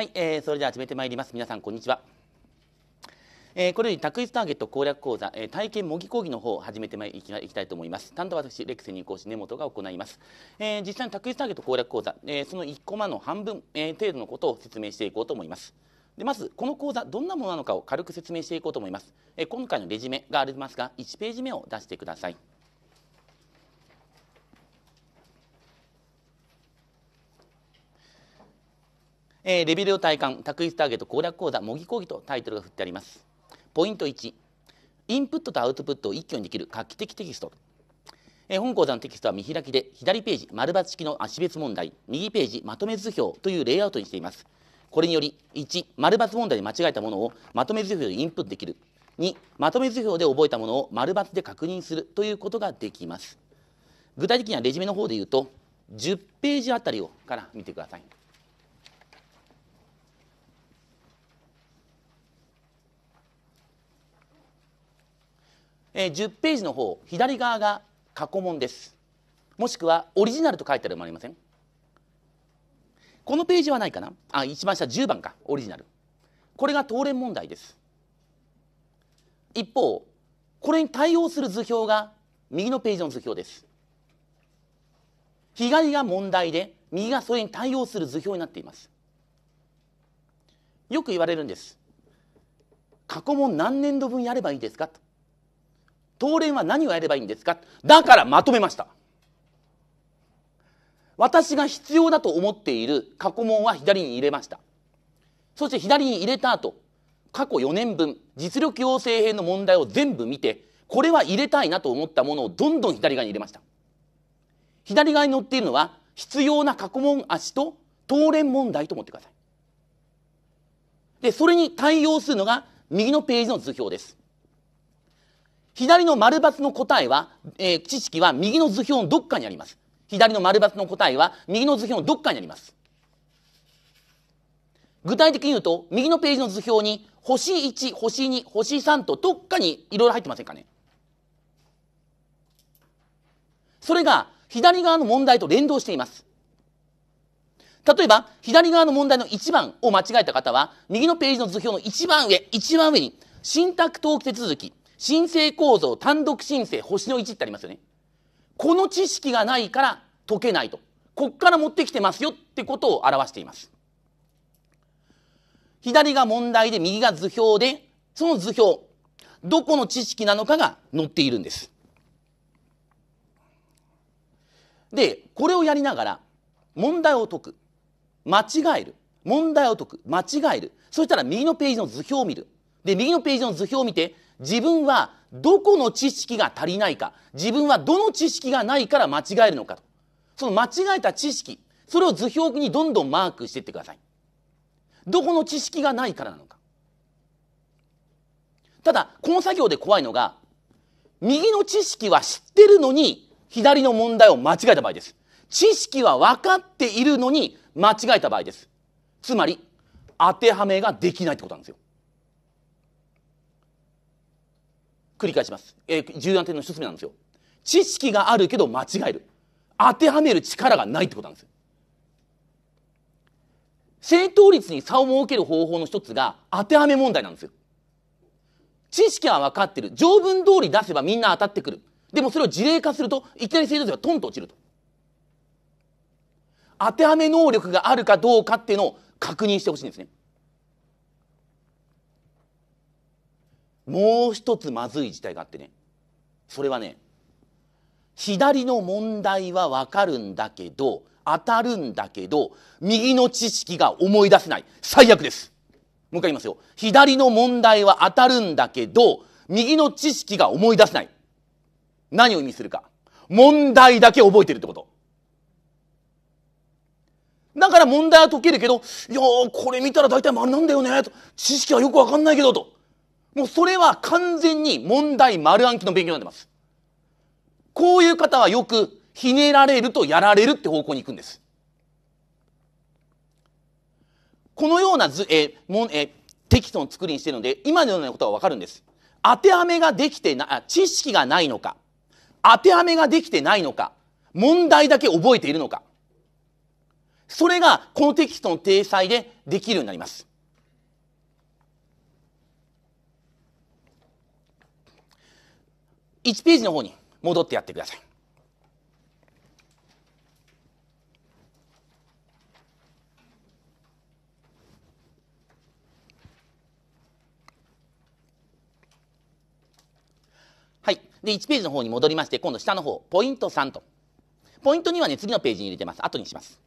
はい、えー、それでは始めてまいります。皆さん、こんにちは。えー、これより、卓越ターゲット攻略講座、えー、体験模擬講義の方を始めてまいいきたいと思います。担当は私、レクセニー講師根本が行います。えー、実際に卓越ターゲット攻略講座、えー、その1コマの半分、えー、程度のことを説明していこうと思います。でまずこの講座どんなものなのかを軽く説明していこうと思います。えー、今回のレジュメがありますが1ページ目を出してください。えー、レベルを体感卓越ターゲット攻略講座模擬講義とタイトルが振ってありますポイント1インプットとアウトプットを一挙にできる画期的テキスト、えー、本講座のテキストは見開きで左ページ丸抜式の足別問題右ページまとめ図表というレイアウトにしていますこれにより1丸抜問題で間違えたものをまとめ図表でインプットできる2まとめ図表で覚えたものを丸抜で確認するということができます具体的にはレジュメの方で言うと10ページあたりをから見てくださいえ10ページの方左側が過去問ですもしくはオリジナルと書いてあるもありませんこのページはないかなあ一番下10番かオリジナルこれが当連問題です一方これに対応する図表が右のページの図表です左が問題で右がそれに対応する図表になっていますよく言われるんです過去問何年度分やればいいですかと東連は何をやればいいんですかだからまとめました。私が必要だと思っている過去問は左に入れました。そして左に入れた後、過去4年分、実力養成編の問題を全部見て、これは入れたいなと思ったものをどんどん左側に入れました。左側に載っているのは、必要な過去問足と当連問題と思ってください。で、それに対応するのが右のページの図表です。左の丸ツの答えは、えー、知識は右の図表のどっかにあります。左の丸ツの答えは右の図表のどっかにあります。具体的に言うと、右のページの図表に、星1、星2、星3とどっかにいろいろ入ってませんかねそれが左側の問題と連動しています。例えば、左側の問題の1番を間違えた方は、右のページの図表の一番上、一番上に、信託登記手続き、申請構造、単独申請、星の1ってありますよね。この知識がないから解けないと。こっから持ってきてますよってことを表しています。左が問題で右が図表で、その図表、どこの知識なのかが載っているんです。で、これをやりながら、問題を解く。間違える。問題を解く。間違える。そしたら右のページの図表を見る。で、右のページの図表を見て、自分はどこの知識が足りないか、自分はどの知識がないから間違えるのかと。その間違えた知識、それを図表にどんどんマークしていってください。どこの知識がないからなのか。ただ、この作業で怖いのが、右の知識は知ってるのに、左の問題を間違えた場合です。知識は分かっているのに間違えた場合です。つまり、当てはめができないってことなんですよ。繰り返します。えー、重要な点の一つ目なんですよ。知識があるけど間違える。当てはめる力がないってことなんです。正答率に差を設ける方法の一つが当てはめ問題なんですよ。知識は分かってる。条文通り出せばみんな当たってくる。でもそれを事例化すると、いきなり正答率がトンと落ちると。当てはめ能力があるかどうかっていうのを確認してほしいんですね。もう一つまずい事態があってねそれはね左の問題はわかるんだけど当たるんだけど右の知識が思い出せない最悪ですもう一回言いますよ左の問題は当たるんだけど右の知識が思い出せない何を意味するか問題だけ覚えてるってことだから問題は解けるけど、いやこれ見たら大体丸なんだよね、と。知識はよくわかんないけど、と。もうそれは完全に問題丸暗記の勉強になってます。こういう方はよくひねられるとやられるって方向に行くんです。このような図、えもんえテキストの作りにしてるので、今のようなことはわかるんです。当てはめができてな、知識がないのか、当てはめができてないのか、問題だけ覚えているのか。それがこのテキストの体裁でできるようになります。1ページの方に戻ってやってください。はい。で、1ページの方に戻りまして、今度下の方、ポイント3と。ポイント2はね、次のページに入れてます。後にします。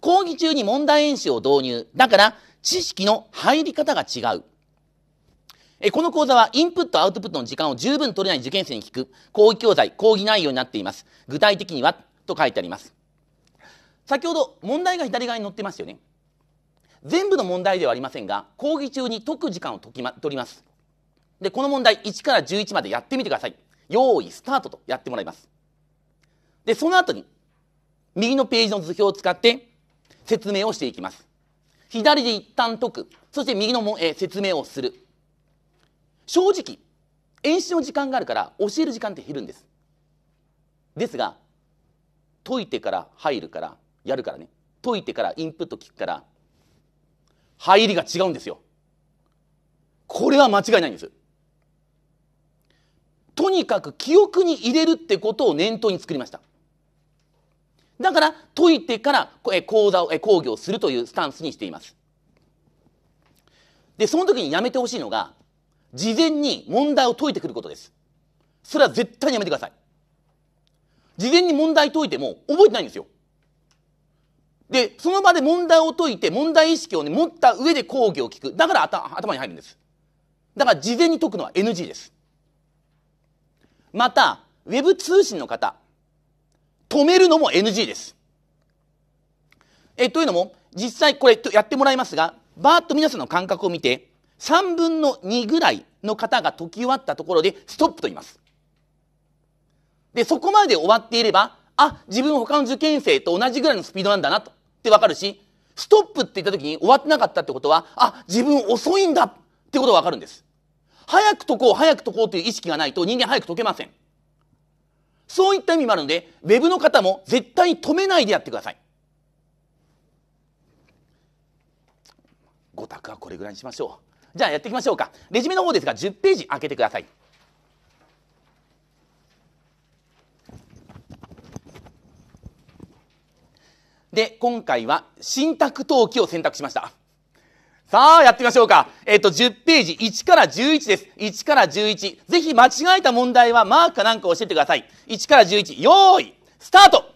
講義中に問題演習を導入。だから、知識の入り方が違う。えこの講座はインプットアウトプットの時間を十分取れない受験生に聞く講義教材、講義内容になっています。具体的にはと書いてあります。先ほど問題が左側に載ってましたよね。全部の問題ではありませんが、講義中に解く時間を解き、ま、取ります。で、この問題1から11までやってみてください。用意スタートとやってもらいます。で、その後に、右のページの図表を使って説明をしていきます。左で一旦解く。そして右のも、えー、説明をする。正直演習の時間があるから教える時間って減るんですですが解いてから入るからやるからね解いてからインプット聞くから入りが違うんですよこれは間違いないんですとにかく記憶に入れるってことを念頭に作りましただから解いてから講座を講義をするというスタンスにしていますでその時にやめてほしいのが事前に問題を解いてくることです。それは絶対にやめてください。事前に問題解いても覚えてないんですよ。で、その場で問題を解いて、問題意識を、ね、持った上で講義を聞く。だから頭に入るんです。だから事前に解くのは NG です。また、ウェブ通信の方、止めるのも NG です。え、というのも、実際これやってもらいますが、バーッと皆さんの感覚を見て、3分の2ぐらいの方が解き終わったところでストップと言います。で、そこまで終わっていれば、あ、自分他の受験生と同じぐらいのスピードなんだなとってわかるし、ストップって言った時に終わってなかったってことは、あ、自分遅いんだってことがわかるんです。早く解こう、早く解こうという意識がないと人間早く解けません。そういった意味もあるので、ウェブの方も絶対に止めないでやってください。5択はこれぐらいにしましょう。じゃあやっていきましょうかレジュメの方ですが10ページ開けてくださいで今回は信託登記を選択しましたさあ、やってみましょうか。えっ、ー、と、10ページ、1から11です。1から11。ぜひ間違えた問題はマークかなんか教えてください。1から11、よ意、い、スタート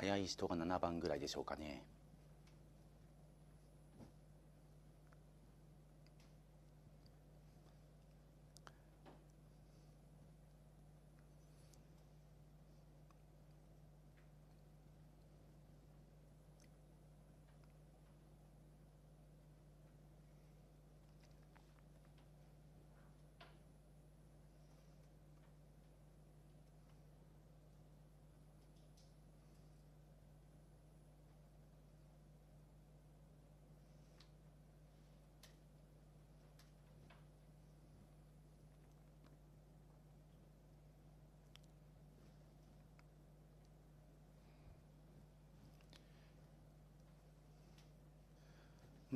早い人が7番ぐらいでしょうかね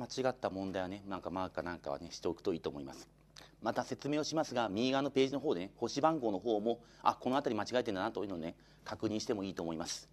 間違った問題はねなんかマークかなんかはねしておくといいと思いますまた説明をしますが右側のページの方でね星番号の方もあこの辺り間違えてんだなというのをね確認してもいいと思います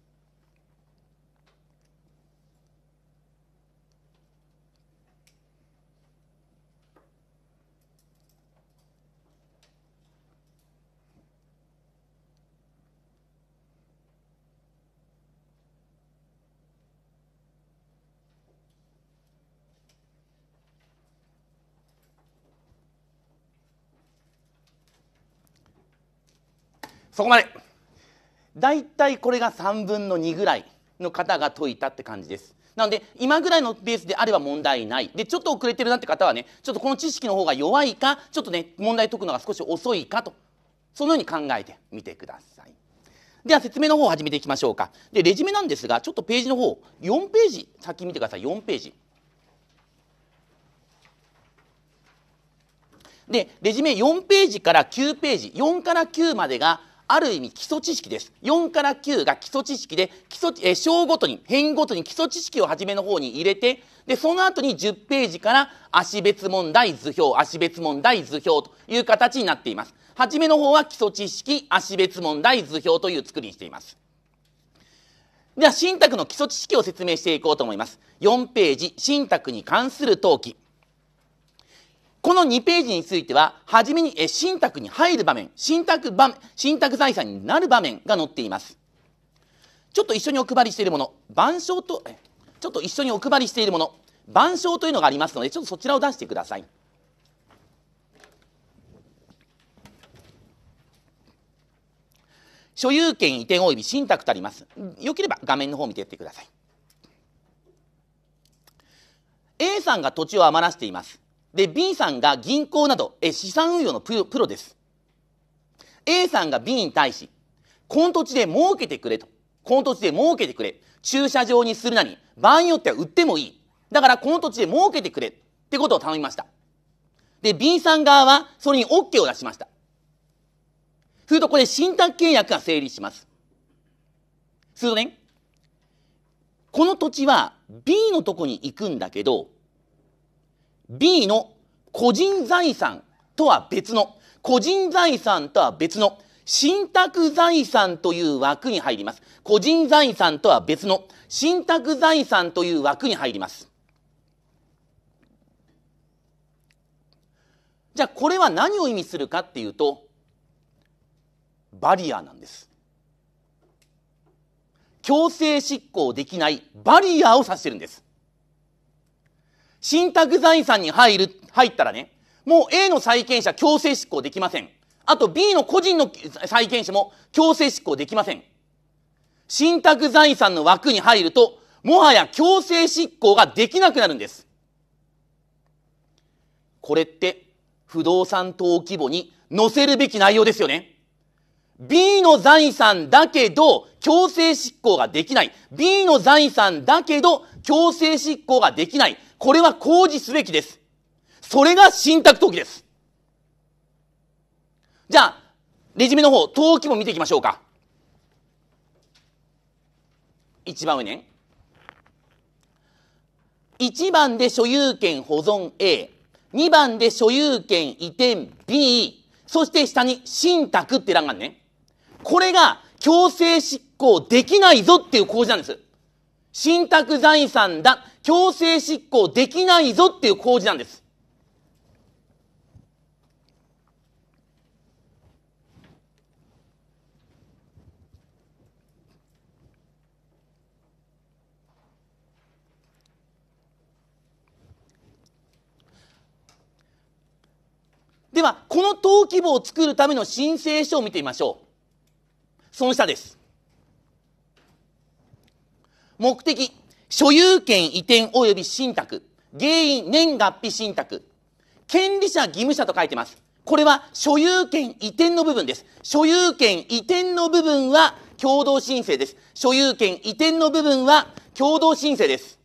そこまで大体これが3分の2ぐらいの方が解いたって感じですなので今ぐらいのペースであれば問題ないでちょっと遅れてるなって方はねちょっとこの知識の方が弱いかちょっとね問題解くのが少し遅いかとそのように考えてみてくださいでは説明の方を始めていきましょうかでレジュメなんですがちょっとページの方4ページ先見てください4ページでレジュメ4ページから9ページ4から9までがある意味基礎知識です。4から9が基礎知識で、基礎、えー、章ごとに、編ごとに基礎知識を初めの方に入れて、で、その後に10ページから足別問題図表、足別問題図表という形になっています。初めの方は基礎知識、足別問題図表という作りにしています。では、信託の基礎知識を説明していこうと思います。4ページ、信託に関する登記。この2ページについては、はじめに信託に入る場面、信託場面、信託財産になる場面が載っています。ちょっと一緒にお配りしているもの、板書と、ちょっと一緒にお配りしているもの、板書というのがありますので、ちょっとそちらを出してください。所有権移転及び信託とあります。よければ画面の方を見ていってください。A さんが土地を余らせています。で、B さんが銀行など、え資産運用のプロです。A さんが B に対し、この土地で儲けてくれと。この土地で儲けてくれ。駐車場にするなり、場合によっては売ってもいい。だからこの土地で儲けてくれ。ってことを頼みました。で、B さん側はそれに OK を出しました。するとこれ、信託契約が成立します。するとね、この土地は B のとこに行くんだけど、B の個人財産とは別の、個人財産とは別の、信託財産という枠に入ります。個人財産とは別の、信託財産という枠に入ります。じゃあこれは何を意味するかっていうと、バリアなんです。強制執行できないバリアを指してるんです。信託財産に入る、入ったらね、もう A の債権者強制執行できません。あと B の個人の債権者も強制執行できません。信託財産の枠に入ると、もはや強制執行ができなくなるんです。これって不動産登記簿に載せるべき内容ですよね。B の財産だけど強制執行ができない。B の財産だけど強制執行ができない。これは工事すべきです。それが信託登記です。じゃあ、レジュメの方、登記も見ていきましょうか。一番上ね。一番で所有権保存 A、二番で所有権移転 B、そして下に信託って欄があるね。これが強制執行できないぞっていう工事なんです。信託財産だ。強制執行できないぞっていう工事なんです。では、この登記簿を作るための申請書を見てみましょう。その下です。目的、所有権移転及び信託、原因年月日信託、権利者義務者と書いてます。これは所有権移転の部分です。所有権移転の部分は共同申請です。所有権移転の部分は共同申請です。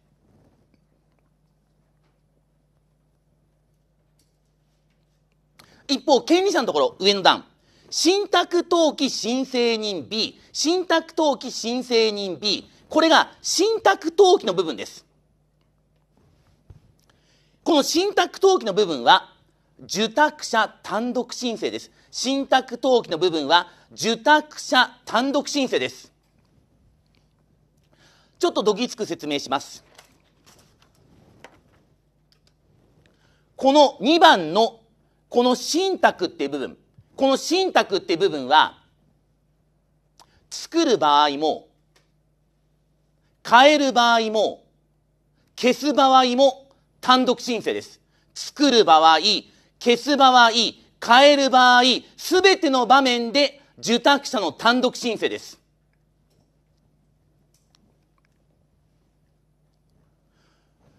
一方、権利者のところ、上の段。信託登記申請人 B、信託登記申請人 B、これが信託登記の部分です。この信託登記の部分は、受託者単独申請です。信託登記の部分は、受託者単独申請です。ちょっとどぎつく説明します。この2番の、この信託っていう部分、この信託っていう部分は、作る場合も、変える場合も、消す場合も単独申請です。作る場合、消す場合、変える場合、すべての場面で受託者の単独申請です。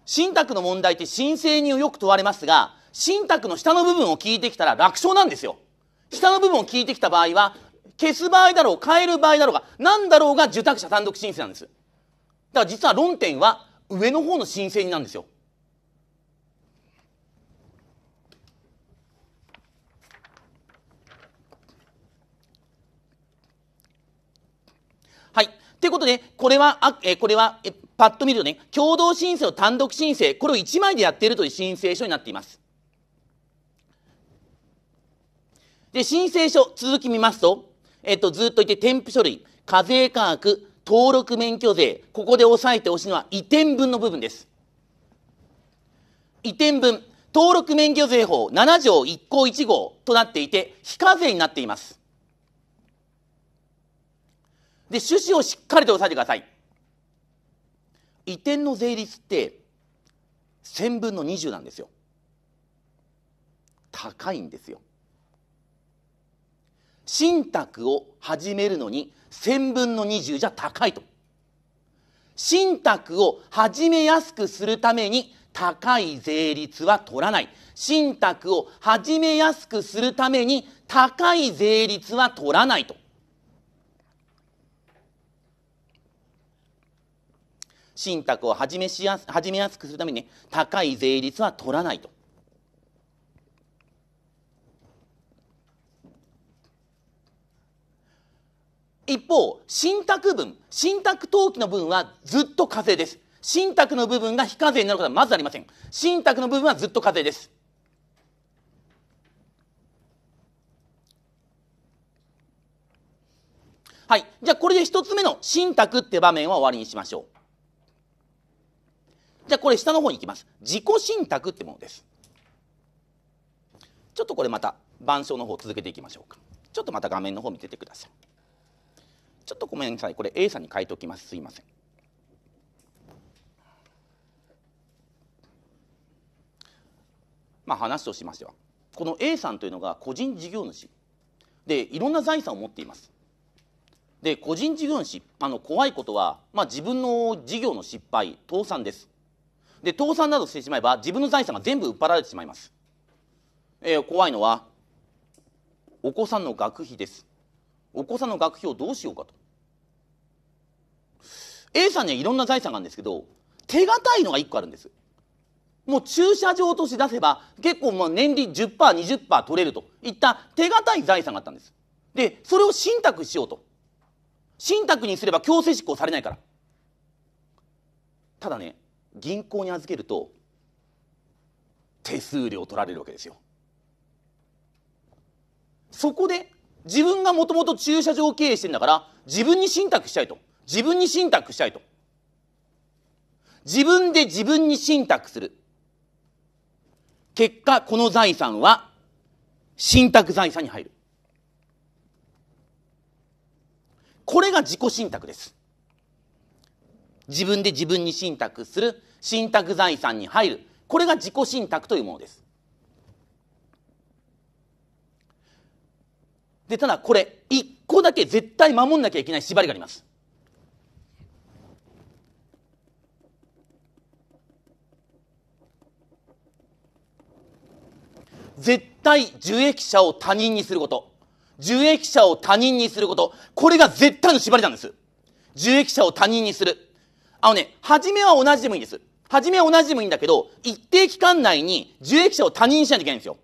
信託の問題って申請人をよく問われますが、信託の下の部分を聞いてきたら楽勝なんですよ。下の部分を聞いてきた場合は、消す場合だろう、変える場合だろうが、何だろうが受託者単独申請なんです。だから実は論点は上の方の申請なんですよ。はい。ということで、これは、あえこれはえ、パッと見るとね、共同申請を単独申請、これを1枚でやっているという申請書になっています。で、申請書、続き見ますと、えっと、ずっと言って、添付書類、課税価額、登録免許税、ここで押さえてほしいのは移転分の部分です。移転分、登録免許税法7条1項1号となっていて、非課税になっています。で、趣旨をしっかりと押さえてください。移転の税率って、1000分の20なんですよ。高いんですよ。信託を始めるのに1000分の20じゃ高いと。信託を始めやすくするために高い税率は取らない。信託を始めやすくするために高い税率は取らないと。信託を始めしやす始めやすくするために、ね、高い税率は取らないと。一方、信託分、信託登記の分はずっと課税です。信託の部分が非課税になることはまずありません。信託の部分はずっと課税です。はい。じゃあ、これで一つ目の信託って場面は終わりにしましょう。じゃあ、これ下の方に行きます。自己信託ってものです。ちょっとこれまた、板書の方続けていきましょうか。ちょっとまた画面の方見ててください。ちょっとごめんなさいこれ A さんに書いておきますすいません。まあ、話としましてはこの A さんというのが個人事業主でいろんな財産を持っています。で個人事業主あの怖いことは、まあ、自分の事業の失敗倒産です。で倒産などしてしまえば自分の財産が全部売っ払われてしまいます。えー、怖いのはお子さんの学費です。お子さんの学費をどうしようかと。A さんにはいろんな財産があるんですけど手堅いのが1個あるんですもう駐車場として出せば結構まあ年利 10%20% 取れるといった手堅い財産があったんですでそれを信託しようと信託にすれば強制執行されないからただね銀行に預けると手数料取られるわけですよそこで自分がもともと駐車場経営してんだから自分に信託したいと自分に信託したいと。自分で自分に信託する。結果、この財産は、信託財産に入る。これが自己信託です。自分で自分に信託する、信託財産に入る。これが自己信託というものです。で、ただこれ、一個だけ絶対守んなきゃいけない縛りがあります。絶対受益者を他人にすること。受益者を他人にすること。これが絶対の縛りなんです。受益者を他人にする。あのね、初めは同じでもいいです。初めは同じでもいいんだけど、一定期間内に受益者を他人にしないといけないんですよ。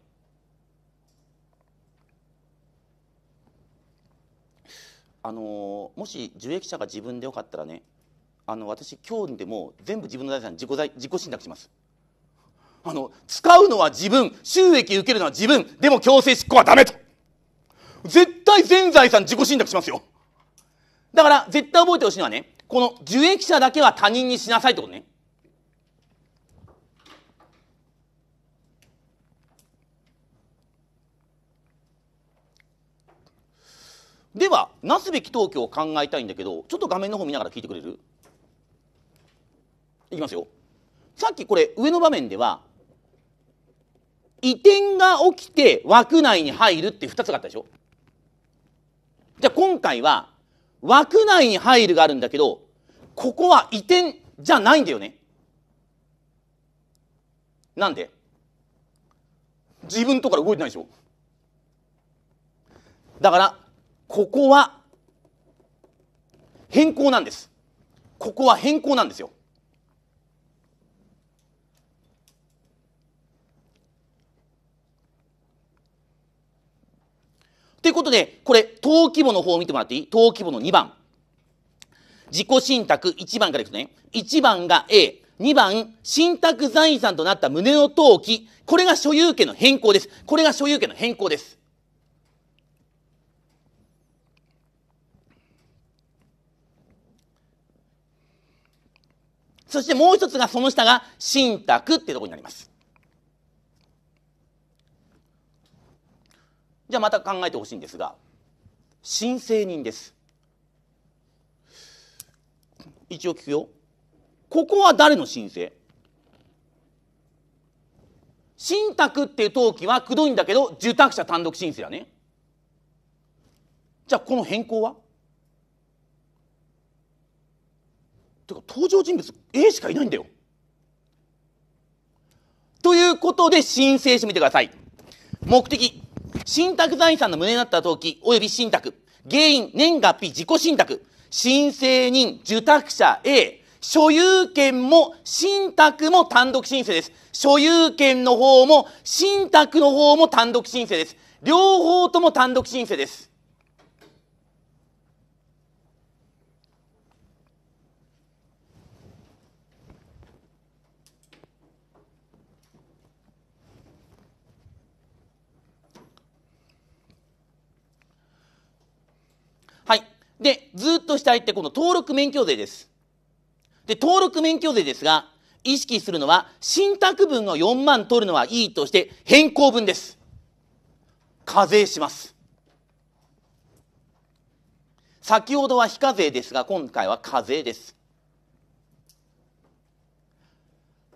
あのー、もし受益者が自分でよかったらね、あの、私、今日でも全部自分の財産、自己財、自己信託します。あの、使うのは自分、収益受けるのは自分、でも強制執行はダメと。絶対全財産自己信託しますよ。だから絶対覚えてほしいのはね、この受益者だけは他人にしなさいってことね。では、なすべき東京を考えたいんだけど、ちょっと画面の方見ながら聞いてくれるいきますよ。さっきこれ上の場面では移転が起きて枠内に入るって2つがあったでしょじゃあ今回は枠内に入るがあるんだけどここは移転じゃないんだよね。なんで自分とから動いてないでしょだからここは変更なんです。ここは変更なんですよ。ということで、これ、登記簿の方を見てもらっていい登記簿の2番。自己信託1番からいくとね、1番が A、2番、信託財産となった胸の登記。これが所有権の変更です。これが所有権の変更です。そしてもう一つがその下が信託っていうところになります。じゃあまた考えてほしいんですが申請人です一応聞くよここは誰の申請信託っていう登記はくどいんだけど受託者単独申請だねじゃあこの変更はてか登場人物 A しかいないんだよということで申請してみてください目的信託財産の胸になった登記及び信託。原因、年月日、自己信託。申請人、受託者 A。所有権も信託も単独申請です。所有権の方も信託の方も単独申請です。両方とも単独申請です。で、ずっと下行って、この登録免許税です。で、登録免許税ですが、意識するのは、信託分の4万取るのはいいとして、変更分です。課税します。先ほどは非課税ですが、今回は課税です。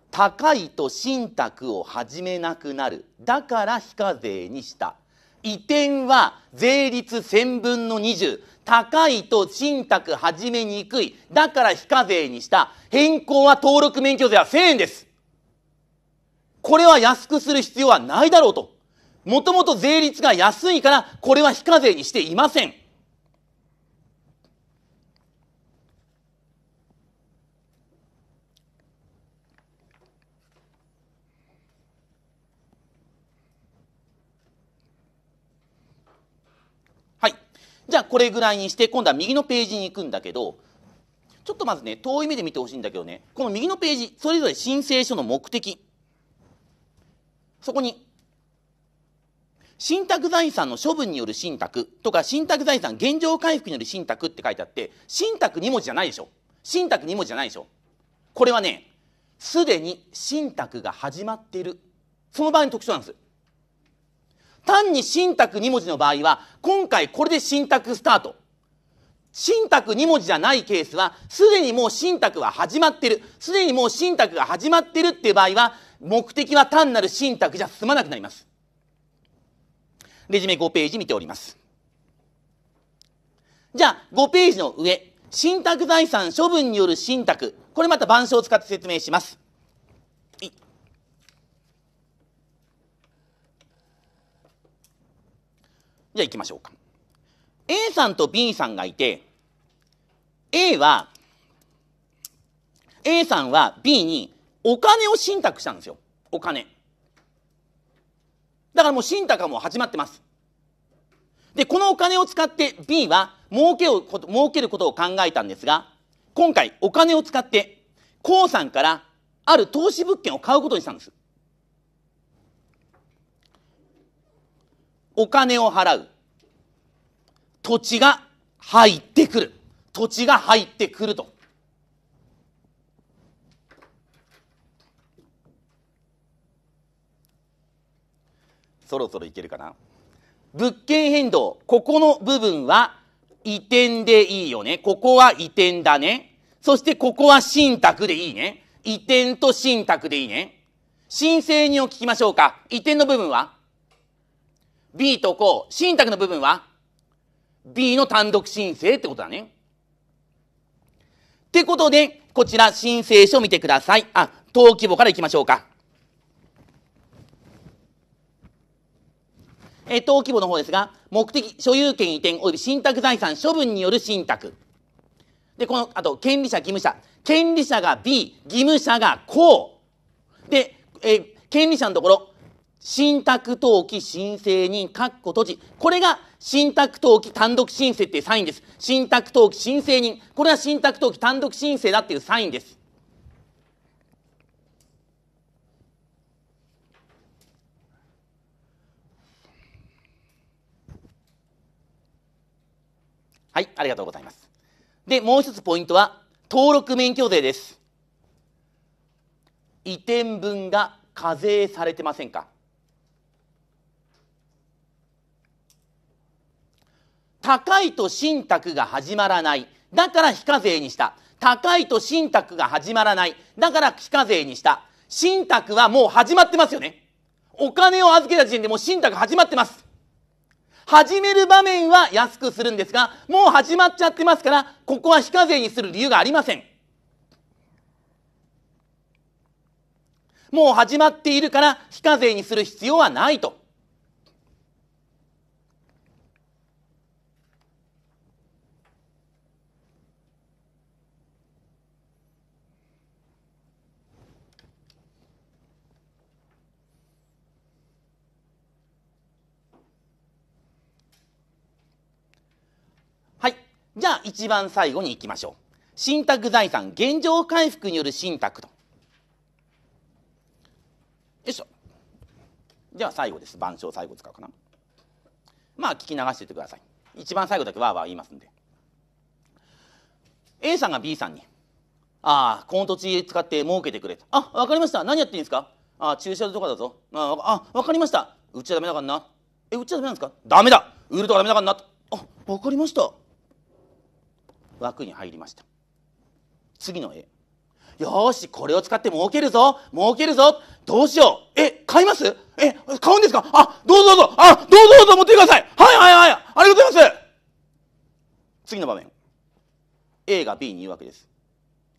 高いと信託を始めなくなる。だから非課税にした。移転は税率1000分の20高いと信託始めにくいだから非課税にした変更は登録免許税は1000円ですこれは安くする必要はないだろうともともと税率が安いからこれは非課税にしていませんじゃあこれぐらいにして今度は右のページに行くんだけどちょっとまずね遠い目で見てほしいんだけどねこの右のページそれぞれ申請書の目的そこに信託財産の処分による信託とか信託財産現状回復による信託って書いてあって信託2文字じゃないでしょ信託2文字じゃないでしょこれはねすでに信託が始まっているその場合の特徴なんです単に信託2文字の場合は、今回これで信託スタート。信託2文字じゃないケースは、すでにもう信託は始まってる。すでにもう信託が始まってるっていう場合は、目的は単なる信託じゃ済まなくなります。レジュメ5ページ見ております。じゃあ、5ページの上、信託財産処分による信託。これまた板書を使って説明します。じゃあ行きましょうか。A さんと B さんがいて、A は、A さんは B にお金を信託したんですよ。お金。だからもう信託はもう始まってます。で、このお金を使って B は儲けを儲けることを考えたんですが、今回お金を使って、こうさんからある投資物件を買うことにしたんです。お金を払う。土地が入ってくる。土地が入ってくると。そろそろいけるかな。物件変動。ここの部分は移転でいいよね。ここは移転だね。そしてここは信託でいいね。移転と信託でいいね。申請人を聞きましょうか。移転の部分は B とこう、信託の部分は B の単独申請ってことだね。ってことで、こちら申請書を見てください。あ、登記簿からいきましょうか。え、登記簿の方ですが、目的、所有権移転及び信託財産処分による信託。で、この、あと、権利者、義務者。権利者が B、義務者がこう。で、え権利者のところ、信託登記申請人、括弧閉じ。これが信託登記単独申請っていうサインです。信託登記申請人。これは信託登記単独申請だっていうサインです。はい、ありがとうございます。で、もう一つポイントは、登録免許税です。移転分が課税されてませんか高いと信託が始まらない。だから非課税にした。高いと信託が始まらない。だから非課税にした。信託はもう始まってますよね。お金を預けた時点でもう信託始まってます。始める場面は安くするんですが、もう始まっちゃってますから、ここは非課税にする理由がありません。もう始まっているから非課税にする必要はないと。じゃあ一番最後に行きましょう。信託財産、現状回復による信託と。よいしょ。では最後です。板書最後使うかな。まあ聞き流しててください。一番最後だけわーわー言いますんで。A さんが B さんに、ああ、この土地使って儲けてくれと。あ、わかりました。何やっていいんですかああ、駐車場とかだぞ。ああ、わかりました。売っちゃダメだからな。え、売っちゃダメなんですかダメだ売るとかダメだからな。あ、わかりました。枠に入りました次の絵よしこれを使って儲けるぞ儲けるぞどうしようえ買いますえ買うんですかあどうぞどうぞあどうぞどうぞ持ってくださいはいはいはいありがとうございます次の場面 A が B に言うわけです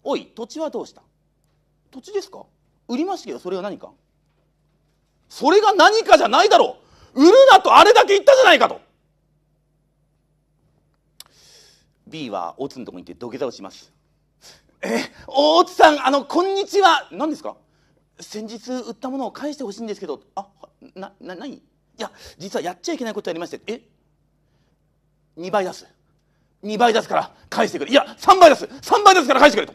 おい土地はどうした土地ですか売りましたけどそれは何かそれが何かじゃないだろう売るなとあれだけ言ったじゃないかと B は大津のとこに行って土下座をしますえ大津さんあのこんにちは何ですか先日売ったものを返してほしいんですけどあなな何いや実はやっちゃいけないことありましてえ2倍出す2倍出すから返してくれいや3倍出す3倍出すから返してくれと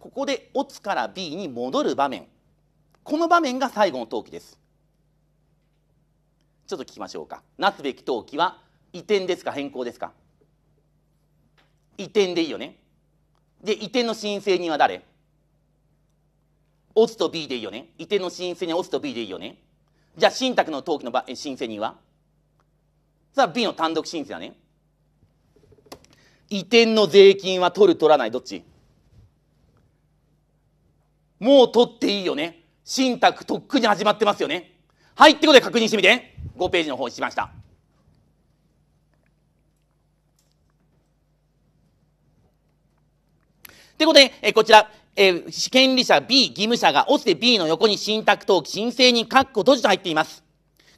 ここでオツから B に戻る場面この場面が最後の登記ですちょっと聞きましょうかなすべき登記は移転ですか変更ですか移転でいいよねで移転の申請人は誰オスと B でいいよね移転の申請人はオスと B でいいよねじゃあ信託の登記の申請人はさあ B の単独申請だね移転の税金は取る取らないどっちもう取っていいよね信託とっくに始まってますよねはい、ってことで確認してみて。5ページの方にしました。ってことで、えこちら、えー、権利者 B、義務者が、押して B の横に信託登記、申請人、括弧閉じと入っています。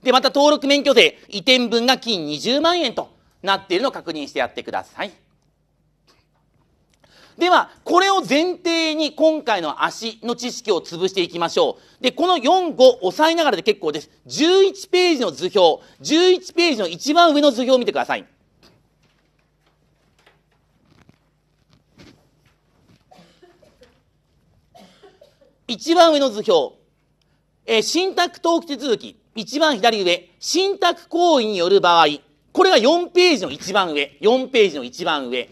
で、また登録免許税、移転分が金20万円となっているのを確認してやってください。では、これを前提に今回の足の知識を潰していきましょう。で、この4、5押さえながらで結構です。11ページの図表、11ページの一番上の図表を見てください。一番上の図表、えー、信託登記手続き、一番左上、信託行為による場合、これが4ページの一番上、4ページの一番上。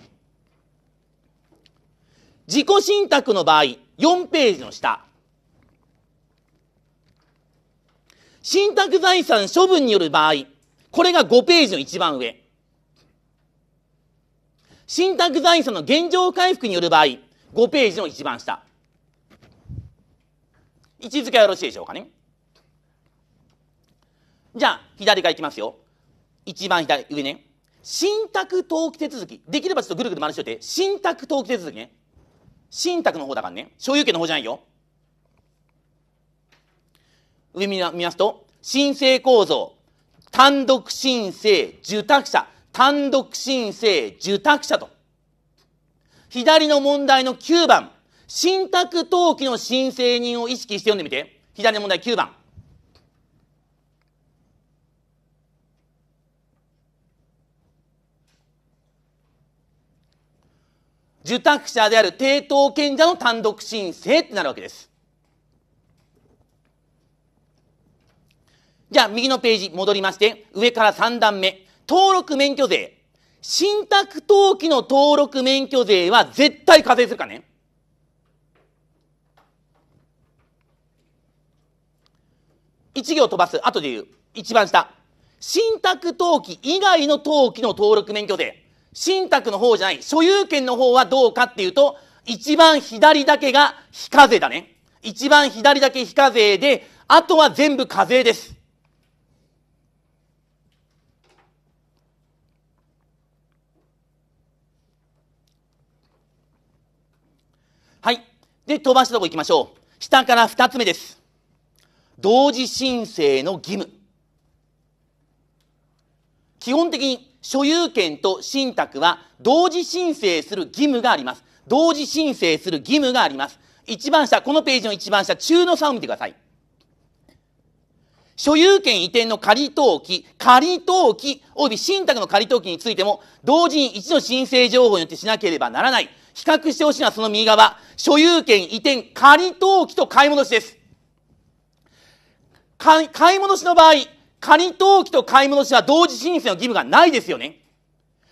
自己信託の場合、4ページの下。信託財産処分による場合、これが5ページの一番上。信託財産の現状回復による場合、5ページの一番下。位置づけはよろしいでしょうかね。じゃあ、左からいきますよ。一番左、上ね。信託登記手続き。できればちょっとぐるぐる回しといて、信託登記手続きね。信託の方だからね所有権の方じゃないよ上見ますと申請構造単独申請受託者単独申請受託者と左の問題の9番信託登記の申請人を意識して読んでみて左の問題9番受託者である抵当権者の単独申請ってなるわけです。じゃあ、右のページ戻りまして、上から3段目。登録免許税。信託登記の登録免許税は絶対課税するかね。1行飛ばす。後で言う。一番下。信託登記以外の登記の登録免許税。信託の方じゃない、所有権の方はどうかっていうと、一番左だけが非課税だね。一番左だけ非課税で、あとは全部課税です。はい。で、飛ばしたとこ行きましょう。下から2つ目です。同時申請の義務。基本的に所有権と信託は同時申請する義務があります。同時申請する義務があります。一番下、このページの一番下、中の差を見てください。所有権移転の仮登記、仮登記、及び信託の仮登記についても、同時に一の申請情報によってしなければならない。比較してほしいのはその右側、所有権移転仮登記と買い戻しです。買い戻しの場合、仮登記と買い戻しは同時申請の義務がないですよね。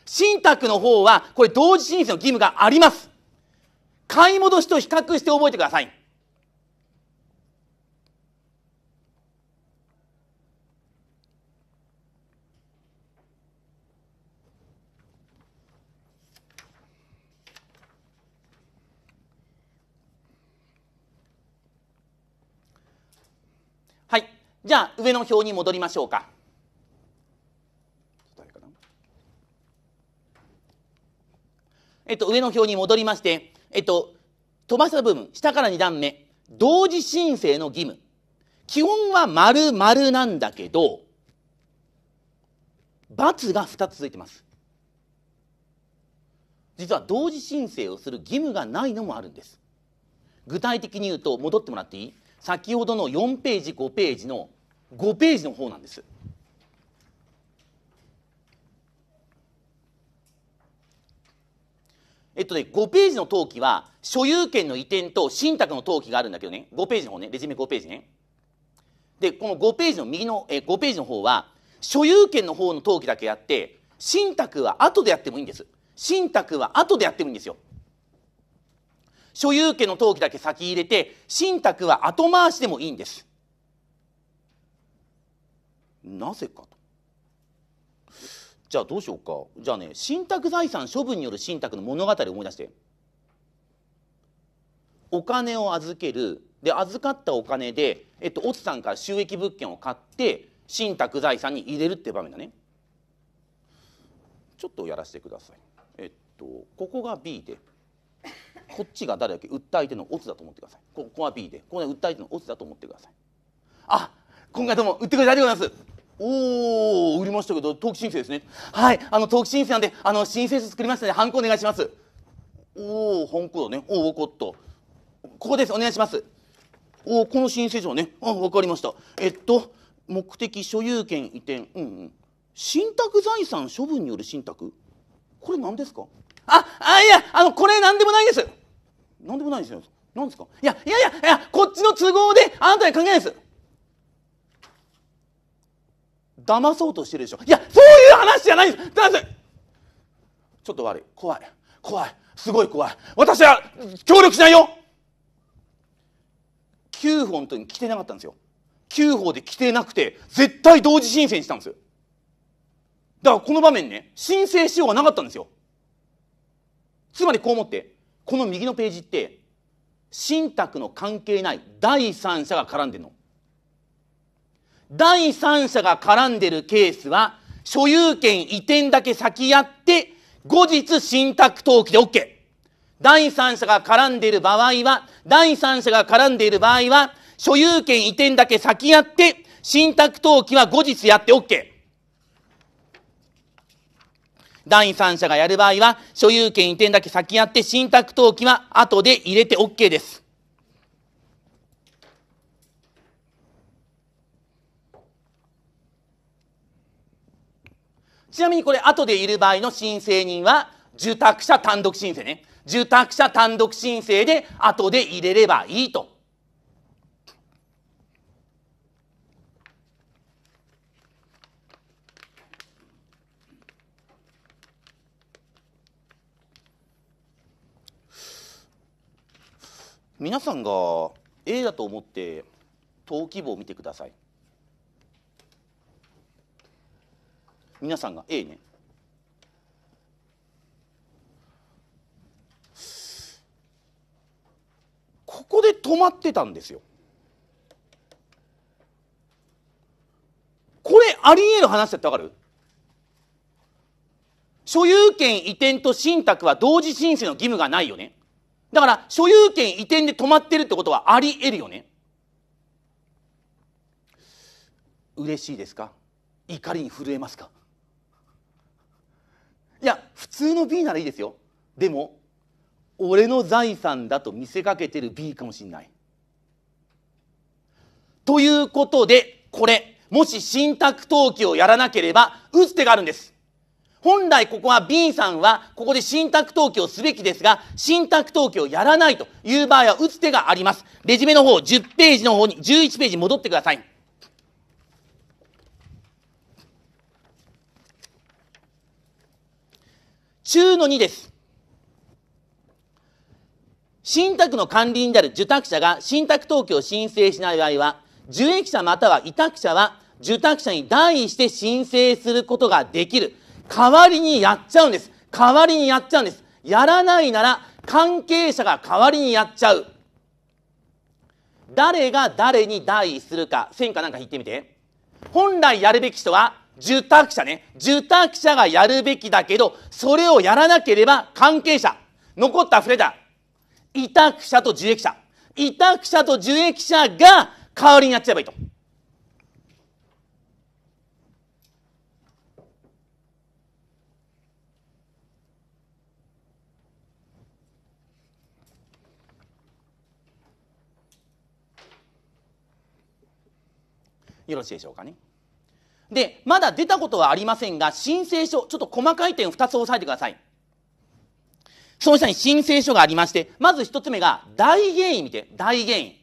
信託の方は、これ同時申請の義務があります。買い戻しと比較して覚えてください。じゃあ上の表に戻りましょうか。えっと、上の表に戻りまして、えっと、飛ばした部分、下から2段目、同時申請の義務。基本は丸丸なんだけど、罰が2つついてます。実は同時申請をする義務がないのもあるんです。具体的に言うと、戻ってもらっていい先ほどの4ページ、5ページの5ページの方なんです。えっとね、5ページの登記は所有権の移転と信託の登記があるんだけどね5ページの方ねレジュメ5ページねでこの5ページの右のえ5ページの方は所有権の方の登記だけやって信託は後でやってもいいんです信託は後でやってもいいんですよ所有権の登記だけ先入れて信託は後回しでもいいんですなぜかとじゃあどうしようかじゃあね信託財産処分による信託の物語を思い出してお金を預けるで預かったお金で、えっと、オさんから収益物件を買って信託財産に入れるっていう場面だねちょっとやらせてくださいえっとここが B でこっちが誰だっけ訴えてのおつだと思ってくださいここは B でここで訴えてのおつだと思ってくださいあ今回どうも売ってくれてありがとうございますおお、売りましたけど、登記申請ですね。はい、あの、登記申請なんで、あの、申請書作りましたので、ハンコお願いします。おお、ハンコだね。おお、分かった。ここです、お願いします。おお、この申請書はね。あ、分かりました。えっと、目的所有権移転。うんうん。信託財産処分による信託これ何ですかあ、あ、いや、あの、これ何でもないです。何でもないですよ。何ですかいや、いやいや、いや、こっちの都合で、あなたに関係ないです。騙そうとしてるでしょいやそういう話じゃないんですってちょっと悪い怖い怖いすごい怖い私は協力しないよ9本とに来てなかったんですよ9法で来てなくて絶対同時申請したんですだからこの場面ね申請しようがなかったんですよつまりこう思ってこの右のページって信託の関係ない第三者が絡んでんの第三者が絡んでるケースは所有権移転だけ先やって後日信託登記で OK。第三者が絡んでいる場合は、第三者が絡んでいる場合は、所有権移転だけ先やって、信託登記は後日やって OK。第三者がやる場合は、所有権移転だけ先やって、信託登記は後で入れて OK です。ちなみにこれ後でいる場合の申請人は受託者単独申請ね受託者単独申請で後で入れればいいと。皆さんが A だと思って登記簿を見てください。皆さんが A ねここで止まってたんですよこれあり得る話だってわかる所有権移転と信託は同時申請の義務がないよねだから所有権移転で止まってるってことはあり得るよね嬉しいですか怒りに震えますかいや普通の B ならいいですよでも俺の財産だと見せかけてる B かもしんないということでこれもし信託登記をやらなければ打つ手があるんです本来ここは B さんはここで信託登記をすべきですが信託登記をやらないという場合は打つ手がありますレジュメの方10ページの方に11ページ戻ってください中の2です。信託の管理人である受託者が信託登記を申請しない場合は、受益者または委託者は受託者に代位して申請することができる。代わりにやっちゃうんです。代わりにやっちゃうんです。やらないなら関係者が代わりにやっちゃう。誰が誰に代位するか、戦果なんか言ってみて。本来やるべき人は受託者ね受託者がやるべきだけどそれをやらなければ関係者残った触れた。委託者と受益者委託者と受益者が代わりにやっちゃえばいいと。よろしいでしょうかね。で、まだ出たことはありませんが、申請書、ちょっと細かい点を2つ押さえてください。その下に申請書がありまして、まず1つ目が、大原因見て、大原因。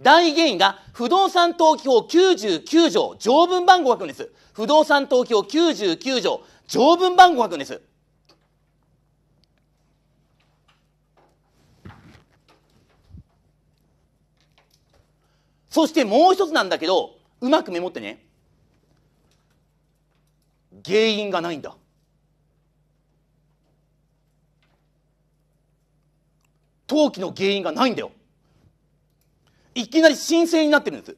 大原因が不動産登記法99条条文番号書くんです。不動産登記法99条条文番号書くんです。そしてもう一つなんだけど、うまくメモってね。原因がないんだ陶器の原因がないんだよいきなり神聖になってるんです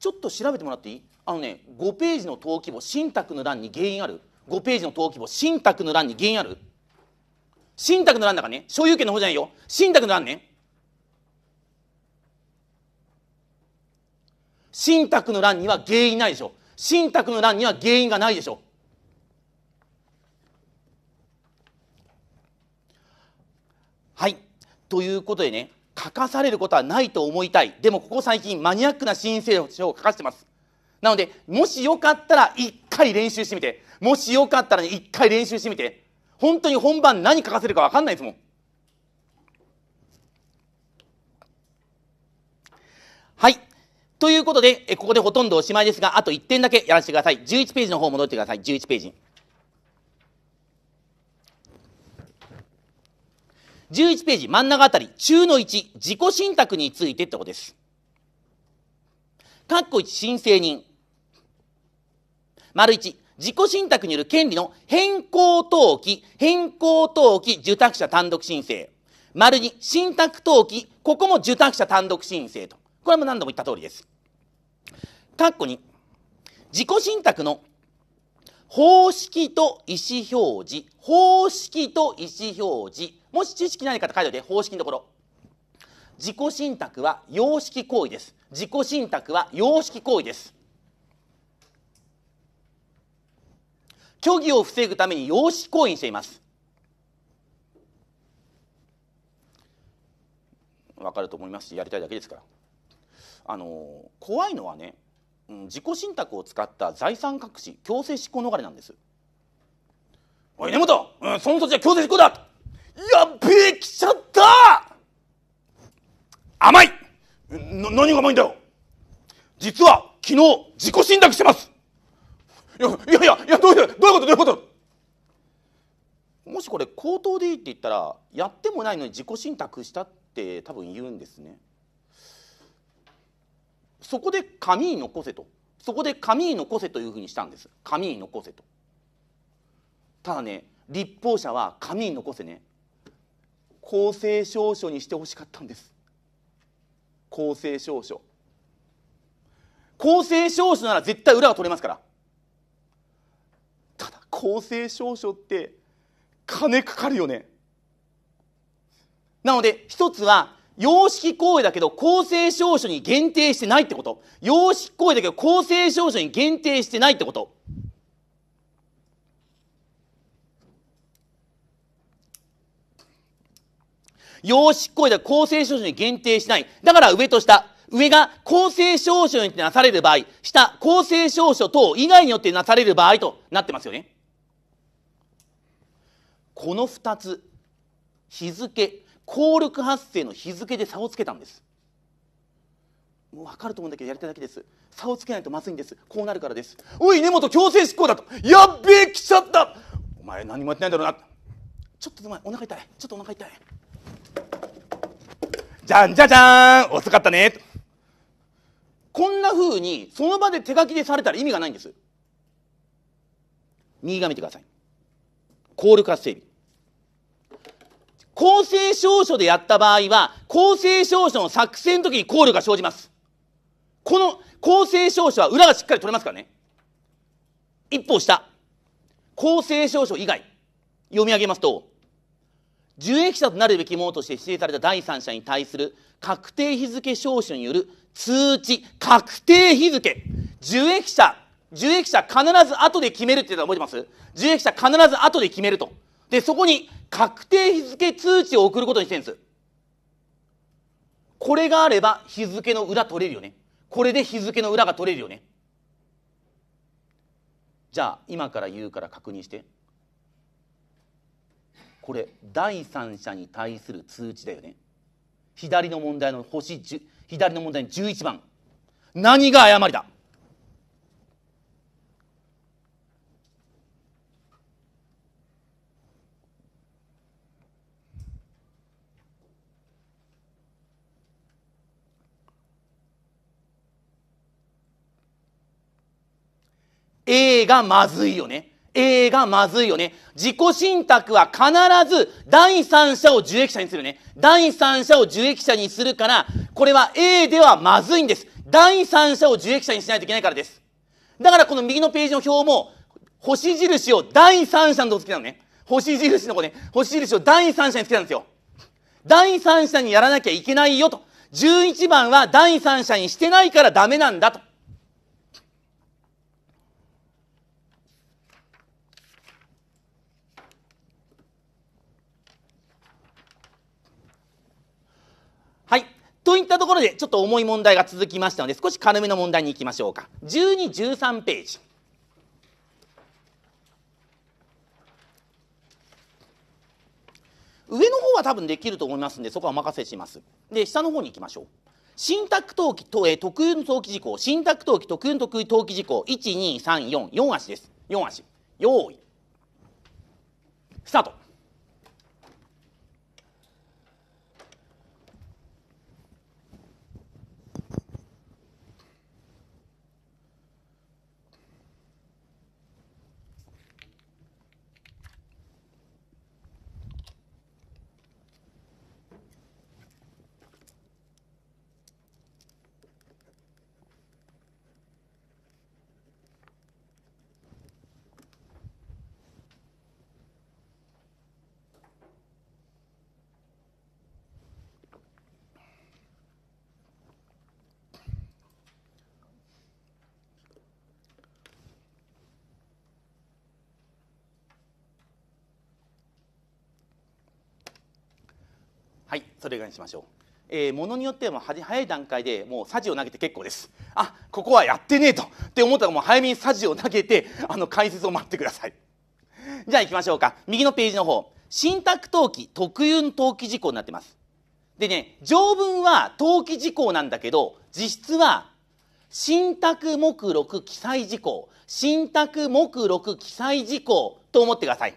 ちょっと調べてもらっていいあのね5ページの登記簿信託の欄に原因ある5ページの登記簿信託の欄に原因ある信託の欄だからね所有権の方じゃないよ信託の欄ね信託の欄には原因ないでしょ。信託の欄には原因がないでしょ。はい。ということでね、書かされることはないと思いたい。でもここ最近マニアックな申請書を書かせてます。なので、もしよかったら一回練習してみて。もしよかったら一回練習してみて。本当に本番何書かせるかわかんないですもん。ということで、えここでほとんどおしまいですが、あと1点だけやらせてください。11ページの方戻ってください。11ページ。11ページ、真ん中あたり、中の1、自己信託についてってことです。括弧1、申請人。丸1、自己信託による権利の変更登記、変更登記、受託者単独申請。丸2、信託登記、ここも受託者単独申請と。これも何度も言った通りです。括弧こ自己信託の方式と意思表示、方式と意思表示、もし知識ない方書いておいて、方式のところ。自己信託は様式行為です。自己信託は様式行為です。虚偽を防ぐために様式行為にしています。わかると思いますし、やりたいだけですから。あの怖いのはね、自己信託を使った財産隠し強制執行逃れなんですおい根本、うん、その土地は強制執行だやっべえ来ちゃった甘いな何が甘いんだよ実は昨日自己信託してますいやいやいやいやどういうどういうことどういうこともしこれ口頭でいいって言ったらやってもないのに自己信託したって多分言うんですねそこで紙に残せとそこで紙に残せというふうにしたんです紙に残せとただね立法者は紙に残せね公正証書にしてほしかったんです公正証書公正証書なら絶対裏が取れますからただ公正証書って金かかるよねなので一つは様式行為だけど公正証書に限定してないってこと。様式行為だけど公正証書に限定してないってこと。様式行為だけど公正証書に限定しない。だから上と下。上が公正証書によってなされる場合、下、公正証書等以外によってなされる場合となってますよね。この二つ、日付、効力発生の日付で差をつけたんですもう分かると思うんだけどやりたいだけです差をつけないとまずいんですこうなるからですおい根本強制執行だとやっべえ来ちゃったお前何もやってないんだろうなちょっとお前お腹痛いちょっとお腹痛いじゃんじゃじゃん遅かったねこんなふうにその場で手書きでされたら意味がないんです右側見てください効力発生日公正証書でやった場合は、公正証書の作成の時に効力が生じます。この公正証書は裏がしっかり取れますからね。一方下。公正証書以外。読み上げますと、受益者となるべきものとして指定された第三者に対する確定日付証書による通知、確定日付。受益者、受益者必ず後で決めるって言ったら覚えてます受益者必ず後で決めると。で、そこに確定日付通知を送ることにしてるんです。これがあれば日付の裏取れるよね。これで日付の裏が取れるよね。じゃあ今から言うから確認して。これ第三者に対する通知だよね。左の問題の星10左の問題の11番。何が誤りだ A がまずいよね。A がまずいよね。自己信託は必ず第三者を受益者にするね。第三者を受益者にするから、これは A ではまずいんです。第三者を受益者にしないといけないからです。だからこの右のページの表も、星印を第三者のとこつけたのね。星印の子ね、星印を第三者につけたんですよ。第三者にやらなきゃいけないよと。11番は第三者にしてないからダメなんだと。といったところでちょっと重い問題が続きましたので少し軽めの問題にいきましょうか1213ページ上の方は多分できると思いますんでそこはお任せしますで下の方に行きましょう信託登記特有の登記事項信託登記特有特登記事項1234 4足です4足用意スタートはいそれぐらいにしましょうえー、ものによっては早い段階でもうサジを投げて結構ですあここはやってねえとって思ったらもう早めにサジを投げてあの解説を待ってくださいじゃあ行きましょうか右のページの方信託登記特有の登記事項になってますでね条文は登記事項なんだけど実質は信託目録記載事項信託目録記載事項と思ってください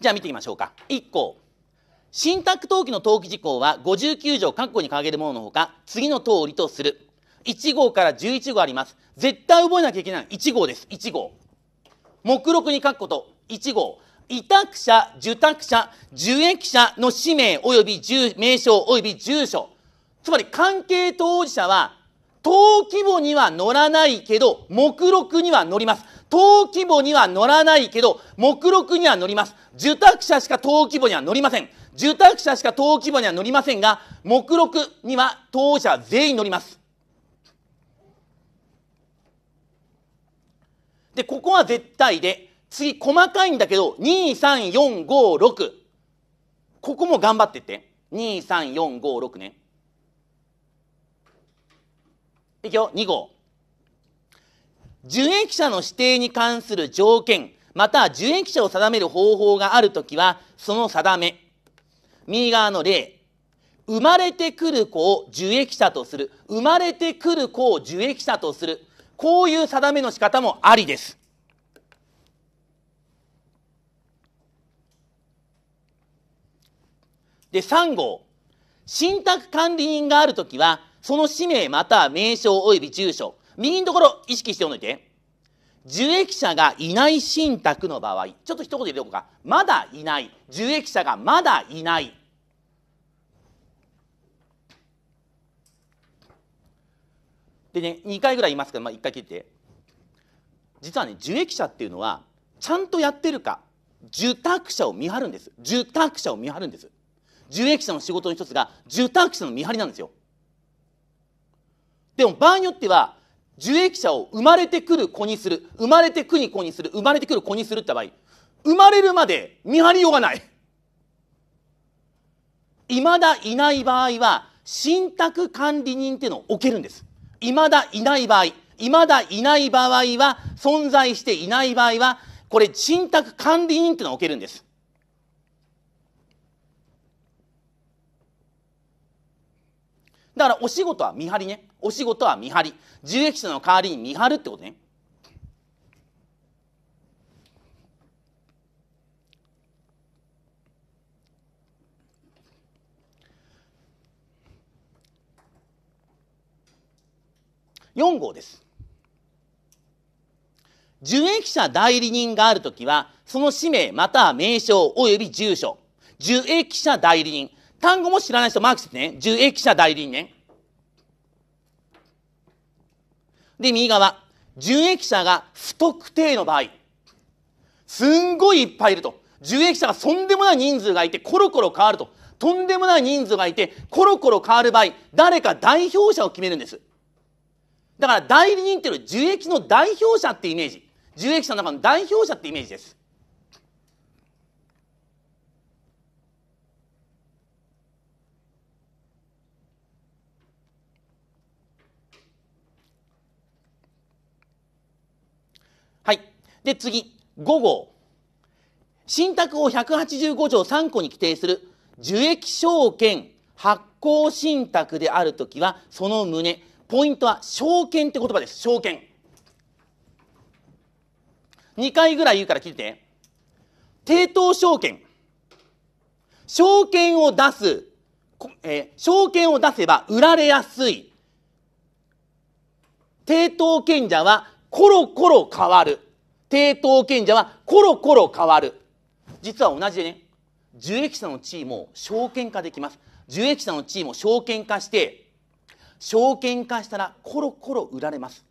じゃあ見てみましょうか。1項。信託登記の登記事項は59条括弧に掲げるもののほか、次の通りとする。1号から11号あります。絶対覚えなきゃいけない。1号です。1号。目録に書くこと。1号。委託者、受託者、受益者の氏名及び名称及び住所。つまり関係当事者は登記簿には載らないけど、目録には載ります。登記簿には載らないけど、目録には載ります。受託者しか登記簿には載りません。受託者しか登記簿には載りませんが、目録には当社全員乗ります。で、ここは絶対で、次細かいんだけど、2、3、4、5、6。ここも頑張ってって。2、3、4、5、6ね。いくよ、2号。受益者の指定に関する条件、また受益者を定める方法があるときは、その定め。右側の例。生まれてくる子を受益者とする。生まれてくる子を受益者とする。こういう定めの仕方もありです。で、3号。信託管理人があるときは、その氏名また名称及び住所。右のところ意識しておいて。受益者がいない信託の場合、ちょっと一言言っておこうか。まだいない。受益者がまだいない。でね、2回ぐらい言いますけど、まあ、1回切って。実はね、受益者っていうのは、ちゃんとやってるか、受託者を見張るんです。受託者を見張るんです。受益者の仕事の一つが、受託者の見張りなんですよ。でも場合によっては受益者を生まれてくる子にする生まれてくに子にする生まれてくる子にするって場合生まれるまで見張りようがないいまだいない場合は信託管理人っていうのを置けるんですいまだいない場合いまだいない場合は存在していない場合はこれ信託管理人っていうのを置けるんですだからお仕事は見張りねお仕事は見張り受益者の代わりに見張るってことね4号です受益者代理人があるときはその氏名または名称及び住所受益者代理人単語も知らない人マークしてね受益者代理人ねで、右側、受益者が不特定の場合、すんごいいっぱいいると。受益者がとんでもない人数がいて、コロコロ変わると。とんでもない人数がいて、コロコロ変わる場合、誰か代表者を決めるんです。だから代理人っていうのは、受益の代表者ってイメージ。受益者の中の代表者ってイメージです。で、次、5号。信託を185条3項に規定する受益証券発行信託であるときは、その旨。ポイントは証券って言葉です。証券。2回ぐらい言うから聞いて。抵当証券。証券を出す。えー、証券を出せば売られやすい。抵当権者はコロコロ変わる。抵当権者はコロコロ変わる。実は同じでね、受益者の地位も証券化できます。受益者の地位も証券化して、証券化したらコロコロ売られます。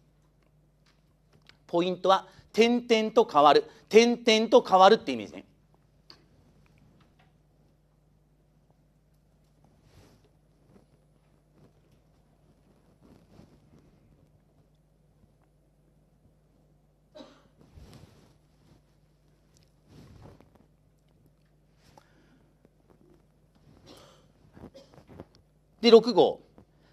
ポイントは、点々と変わる。点々と変わるってイメージね。で、6号。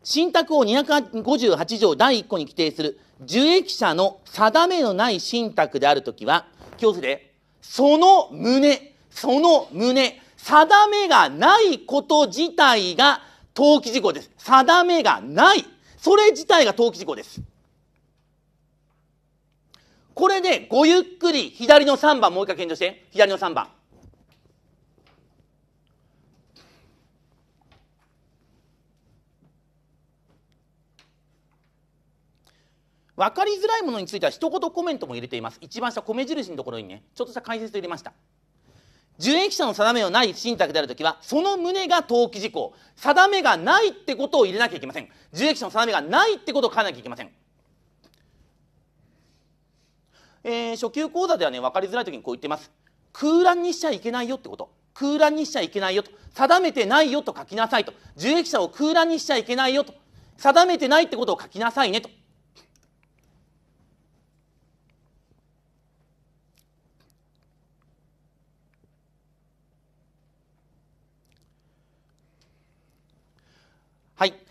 信託を258条第1項に規定する受益者の定めのない信託であるときは、教授で、その旨、その旨、定めがないこと自体が登記事項です。定めがない。それ自体が登記事項です。これで、ごゆっくり、左の3番、もう一回検証して。左の3番。分かりづらいものについては一言コメントも入れています一番下米印のところにねちょっとした解説を入れました受益者の定めのない信託であるときは、その旨が登記事項。定めがないってことを入れなきゃいけません。受益者の定めがないってことを書かなきゃいけません。えー、初級講座ではね、分かりづらいときにこう言ってます。空欄にしちゃいけないよってこと。空欄にしちゃいけないよと。定めてないよと書きなさいと。受益者を空欄にしちゃいけないよと。定めてないってことを書きなさいねと。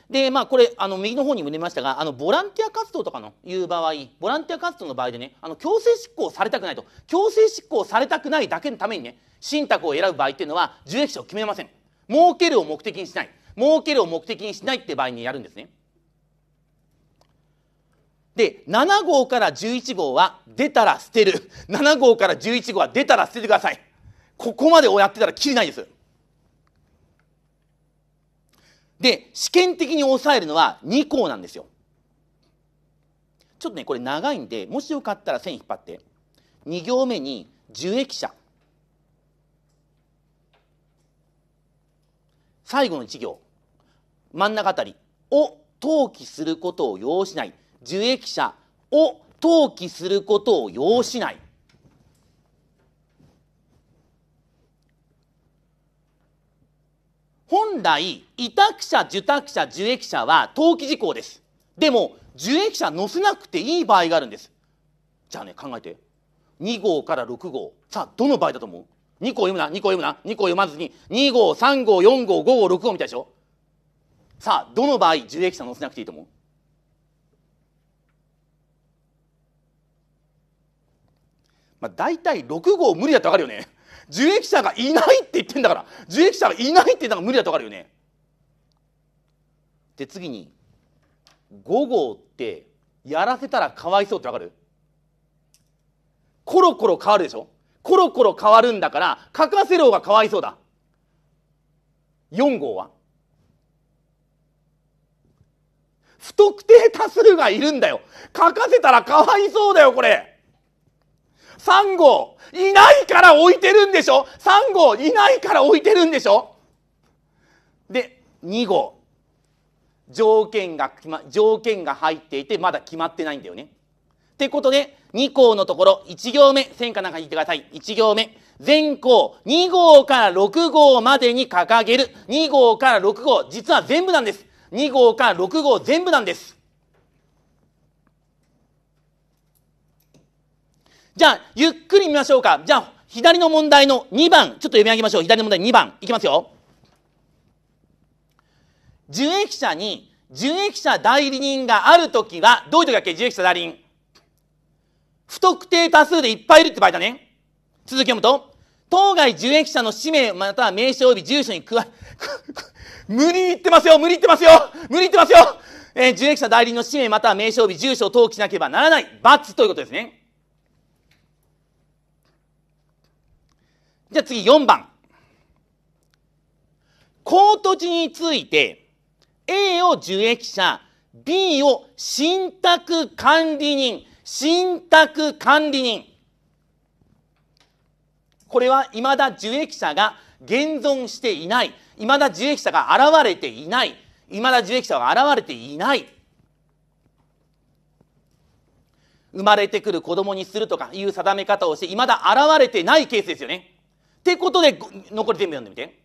で、まあ、これ、あの、右の方にも出ましたが、あの、ボランティア活動とかのいう場合、ボランティア活動の場合でね、あの、強制執行されたくないと、強制執行されたくないだけのためにね、信託を選ぶ場合っていうのは、受益者を決めません。儲けるを目的にしない。儲けるを目的にしないって場合にやるんですね。で、7号から11号は出たら捨てる。7号から11号は出たら捨ててください。ここまでをやってたらきれないです。で、試験的に抑えるのは2項なんですよ。ちょっとね、これ長いんで、もしよかったら線引っ張って。2行目に受益者。最後の1行、真ん中あたりを登記することを要しない。受益者を登記することを要しない。本来委託者受託者受益者は登記事項ですでも受益者載せなくていい場合があるんですじゃあね考えて2号から6号さあどの場合だと思う2項読むな2項読むな2項読まずに2号3号4号5号6号みたいでしょさあどの場合受益者載せなくていいと思うまあ大体6号無理だって分かるよね受益者がいないって言ってんだから、受益者がいないって言ったら無理だとわかるよね。で、次に、5号って、やらせたらかわいそうってわかるコロコロ変わるでしょコロコロ変わるんだから、書かせる方がかわいそうだ。4号は不特定多数がいるんだよ。書かせたらかわいそうだよ、これ。3号いないから置いてるんでしょ ?3 号いないから置いてるんでしょで、2号。条件が、ま、条件が入っていてまだ決まってないんだよね。ってことで、2項のところ、1行目、線かなんか言ってください。1行目。全項、2号から6号までに掲げる。2号から6号、実は全部なんです。2号から6号全部なんです。じゃあ、ゆっくり見ましょうか。じゃあ、左の問題の2番、ちょっと読み上げましょう。左の問題2番、いきますよ。受益者に受益者代理人があるときは、どういうときだっけ受益者代理人。不特定多数でいっぱいいるって場合だね。続き読むと、当該受益者の氏名または名称及び住所に加え、無理言ってますよ無理言ってますよ無理言ってますよえー、受益者代理人の氏名または名称及び住所を登記しなければならない。罰ということですね。じゃあ次4番。ート地について A を受益者、B を信託管理人、信託管理人。これは未だ受益者が現存していない。未だ受益者が現れていない。未だ受益者が現れていない。生まれてくる子供にするとかいう定め方をして、未だ現れてないケースですよね。ってことで残り全部読んでみて。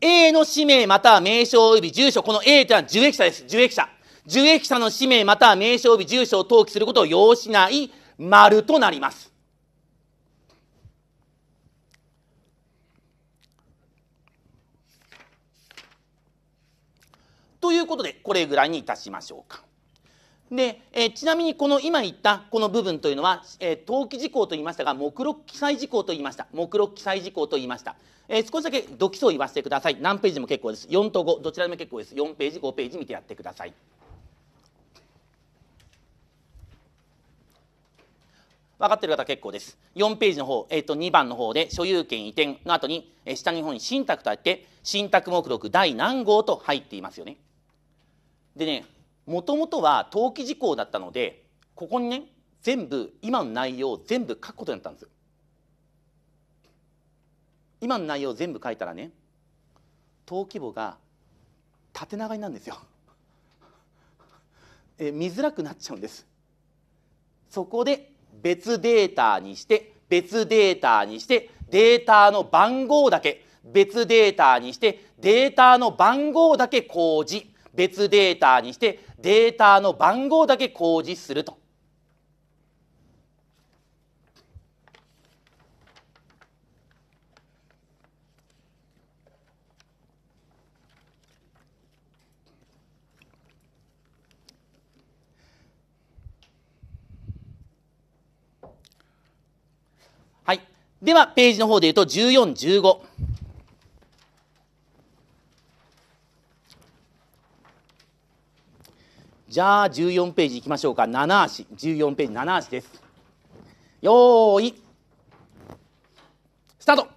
A の氏名または名称及び住所、この A というのは受益者です。受益者。受益者の氏名または名称及び住所を登記することを要しない丸となります。ということでこれぐらいにいたしましょうか。で、えちなみにこの今言ったこの部分というのは、え登記事項と言いましたが目録記載事項と言いました目録記載事項と言いました、えー、少しだけ読基を言わせてください何ページも結構です4と5どちらでも結構です4ページ5ページ見てやってください分かってる方結構です4ページの方、えー、と2番の方で所有権移転の後に、えー、下の方に信託とあって信託目録第何号と入っていますよねでねもともとは登記事項だったのでここにね全部今の内容を全部書くことになったんです今の内容を全部書いたらね登記簿が縦長になるんですよ。え見づらくなっちゃうんです。そこで別データにして別データにしてデータの番号だけ別データにしてデータの番号だけ公示別データにしてデータの番号だけ公示すると。はい、ではページの方で言うと14、15。じゃあ14ページいきましょうか7足14ページ7足ですよーいスタート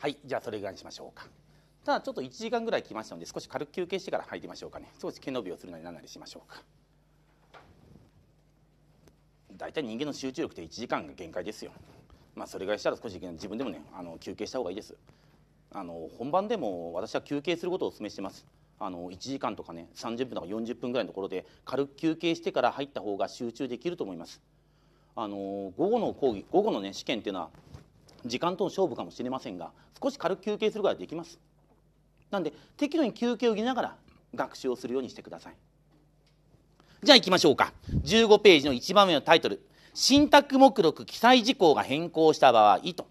はいじゃあそれぐらいにしましょうかただちょっと1時間ぐらい来ましたので少し軽く休憩してから入りましょうかね少し毛伸びをするなりなんなりしましょうか大体人間の集中力って1時間が限界ですよまあそれぐらいしたら少し自分でもねあの休憩した方がいいですあの本番でも私は休憩することをお勧めしてますあの1時間とかね30分とか40分ぐらいのところで軽く休憩してから入った方が集中できると思いますあの午後の講義午後のね試験っていうのは時間との勝負かもしれませんが少し軽く休憩することができますなんで適度に休憩を入れながら学習をするようにしてくださいじゃあ行きましょうか15ページの1番目のタイトル「信託目録記載事項が変更した場合」と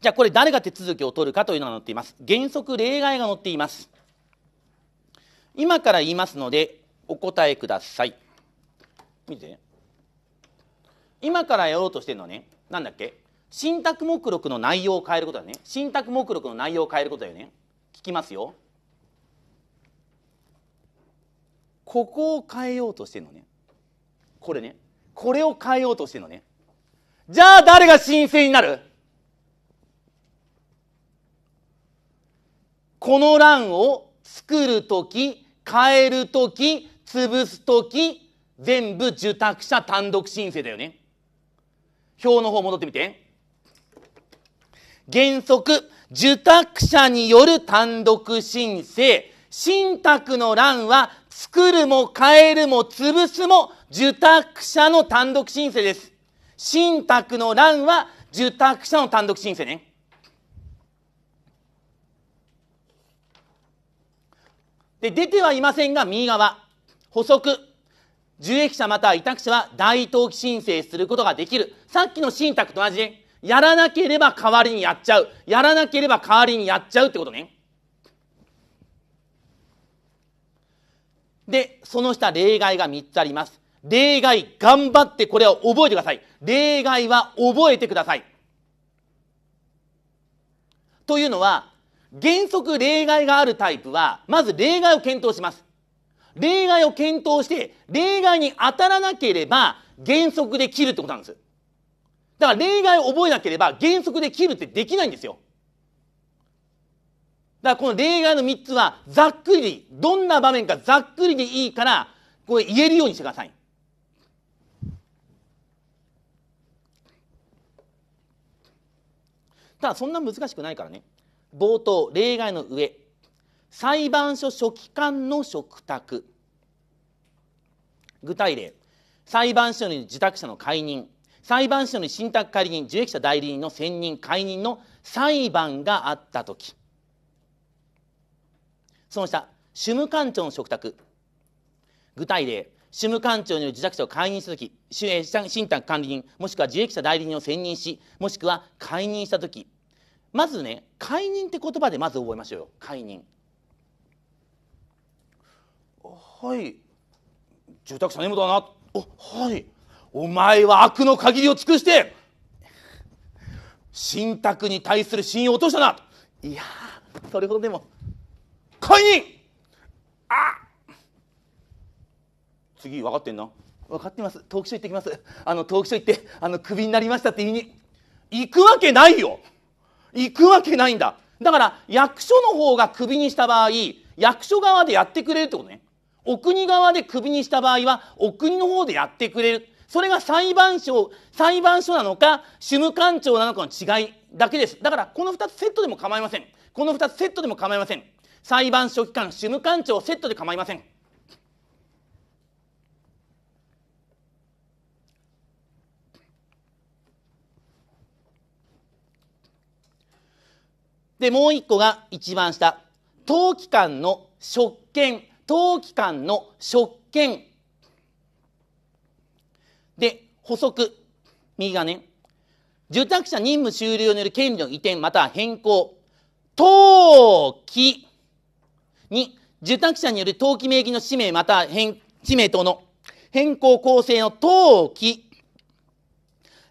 じゃあこれ誰が手続きを取るかというのが載っています原則例外が載っています今から言いますのでお答えください見て今からやろうとしてるのはねなんだっけ信託目録の内容を変えることだね信託目録の内容を変えることだよね聞きますよここを変えようとしてんのねこれねこれを変えようとしてんのねじゃあ誰が申請になるこの欄を作る時、変える時、潰す時、全部受託者単独申請だよね表の方戻ってみて。原則、受託者による単独申請。信託の欄は、作るも変えるも潰すも受託者の単独申請です。信託の欄は、受託者の単独申請ね。で、出てはいませんが、右側。補足。受益者または委託者は大登記申請することができる。さっきの信託と同じ。やらなければ代わりにやっちゃう。やらなければ代わりにやっちゃうってことね。で、その下例外が3つあります。例外、頑張ってこれを覚えてください。例外は覚えてください。というのは、原則例外があるタイプは、まず例外を検討します。例外を検討して、例外に当たらなければ、原則で切るってことなんです。だから例外を覚えなければ原則で切るってできないんですよ。だからこの例外の3つはざっくりでいい。どんな場面かざっくりでいいから、これ言えるようにしてください。ただそんな難しくないからね。冒頭、例外の上。裁判所書記官の嘱託。具体例。裁判所に自宅者の解任。裁判所に信託仮人受益者代理人の選任解任の裁判があった時その下主務官庁の嘱託具体例主務官庁による受託者を解任した時信託管理人もしくは受益者代理人を選任しもしくは解任した時まずね解任って言葉でまず覚えましょうよ解任はい住宅者の根だなおはいお前は悪の限りを尽くして、信託に対する信用を落としたな。いやそれほどでも、解任あ次、分かってんな。分かってます。トークショー行ってきます。あの、トークショー行って、あの、クビになりましたって言いに、行くわけないよ行くわけないんだ。だから、役所の方がクビにした場合、役所側でやってくれるってことね。お国側でクビにした場合は、お国の方でやってくれる。それが裁判所、裁判所なのか、主務官庁なのかの違いだけです。だから、この二つセットでも構いません。この二つセットでも構いません。裁判所機関、主務官庁セットで構いません。で、もう一個が一番下。当機関の職権、当機関の職権補足右がね受託者任務終了による権利の移転または変更登記に受託者による登記名義の氏名または変氏名等の変更構成の登記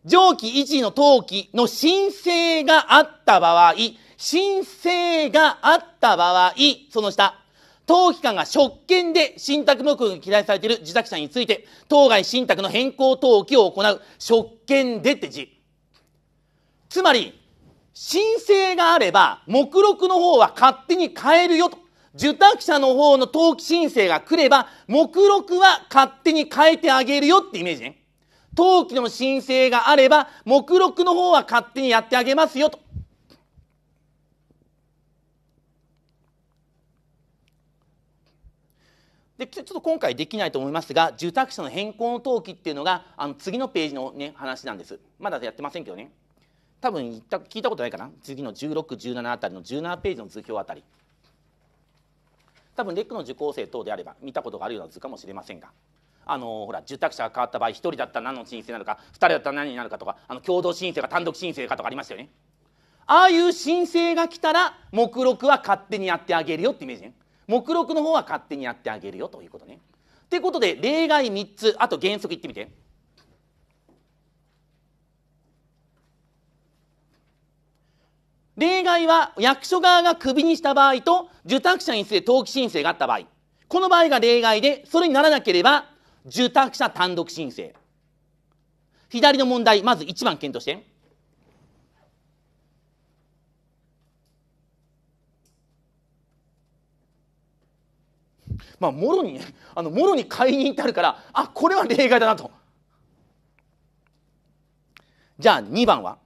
上記維持の登記の申請があった場合、申請があった場合、その下、当機関が職権で信託目録に記載されている自託者について、当該信託の変更登記を行う職権でって字。つまり、申請があれば、目録の方は勝手に変えるよと。受託者の方の登記申請が来れば、目録は勝手に変えてあげるよってイメージね。登記の申請があれば、目録の方は勝手にやってあげますよと。でちょっと今回できないと思いますが住宅者の変更の登記っていうのがあの次のページの、ね、話なんですまだやってませんけどね多分言った聞いたことないかな次の1617あたりの17ページの図表あたり多分レックの受講生等であれば見たことがあるような図かもしれませんがあのほら住宅者が変わった場合1人だったら何の申請なのか2人だったら何になるかとかあの共同申請か単独申請かとかありましたよねああいう申請が来たら目録は勝手にやってあげるよってイメージね目録の方は勝手にやってあげるよということね。ということで例外3つあと原則いってみて。例外は役所側がクビにした場合と受託者にして登記申請があった場合この場合が例外でそれにならなければ受託者単独申請左の問題まず1番検討して。まあもろにね あのもろに解任ってあるからあこれは例外だなとじゃあ2番は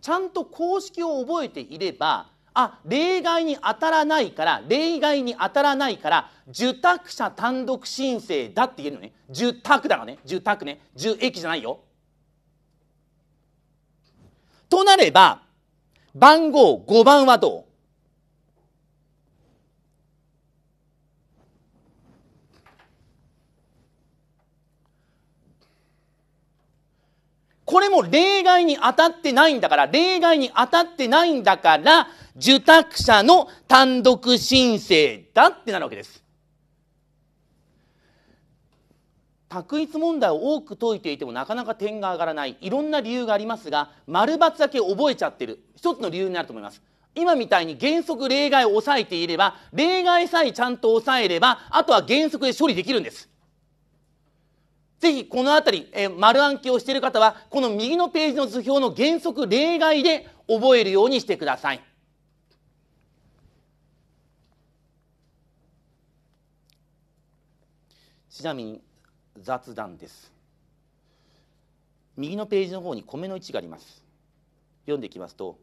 ちゃんと公式を覚えていればあ例外に当たらないから例外に当たらないから受託者単独申請だって言えるのね受託だからね受託ね受益じゃないよとなれば、番号5番はどうこれも例外に当たってないんだから、例外に当たってないんだから、受託者の単独申請だってなるわけです。択一問題を多く解いていてもなかなか点が上がらないいろんな理由がありますが丸抜だけ覚えちゃってる一つの理由になると思います今みたいに原則例外を抑えていれば例外さえちゃんと抑えればあとは原則で処理できるんですぜひこの辺り、えー、丸暗記をしている方はこの右のページの図表の原則例外で覚えるようにしてくださいちなみに雑談です右のページの方に米の位置があります読んでいきますと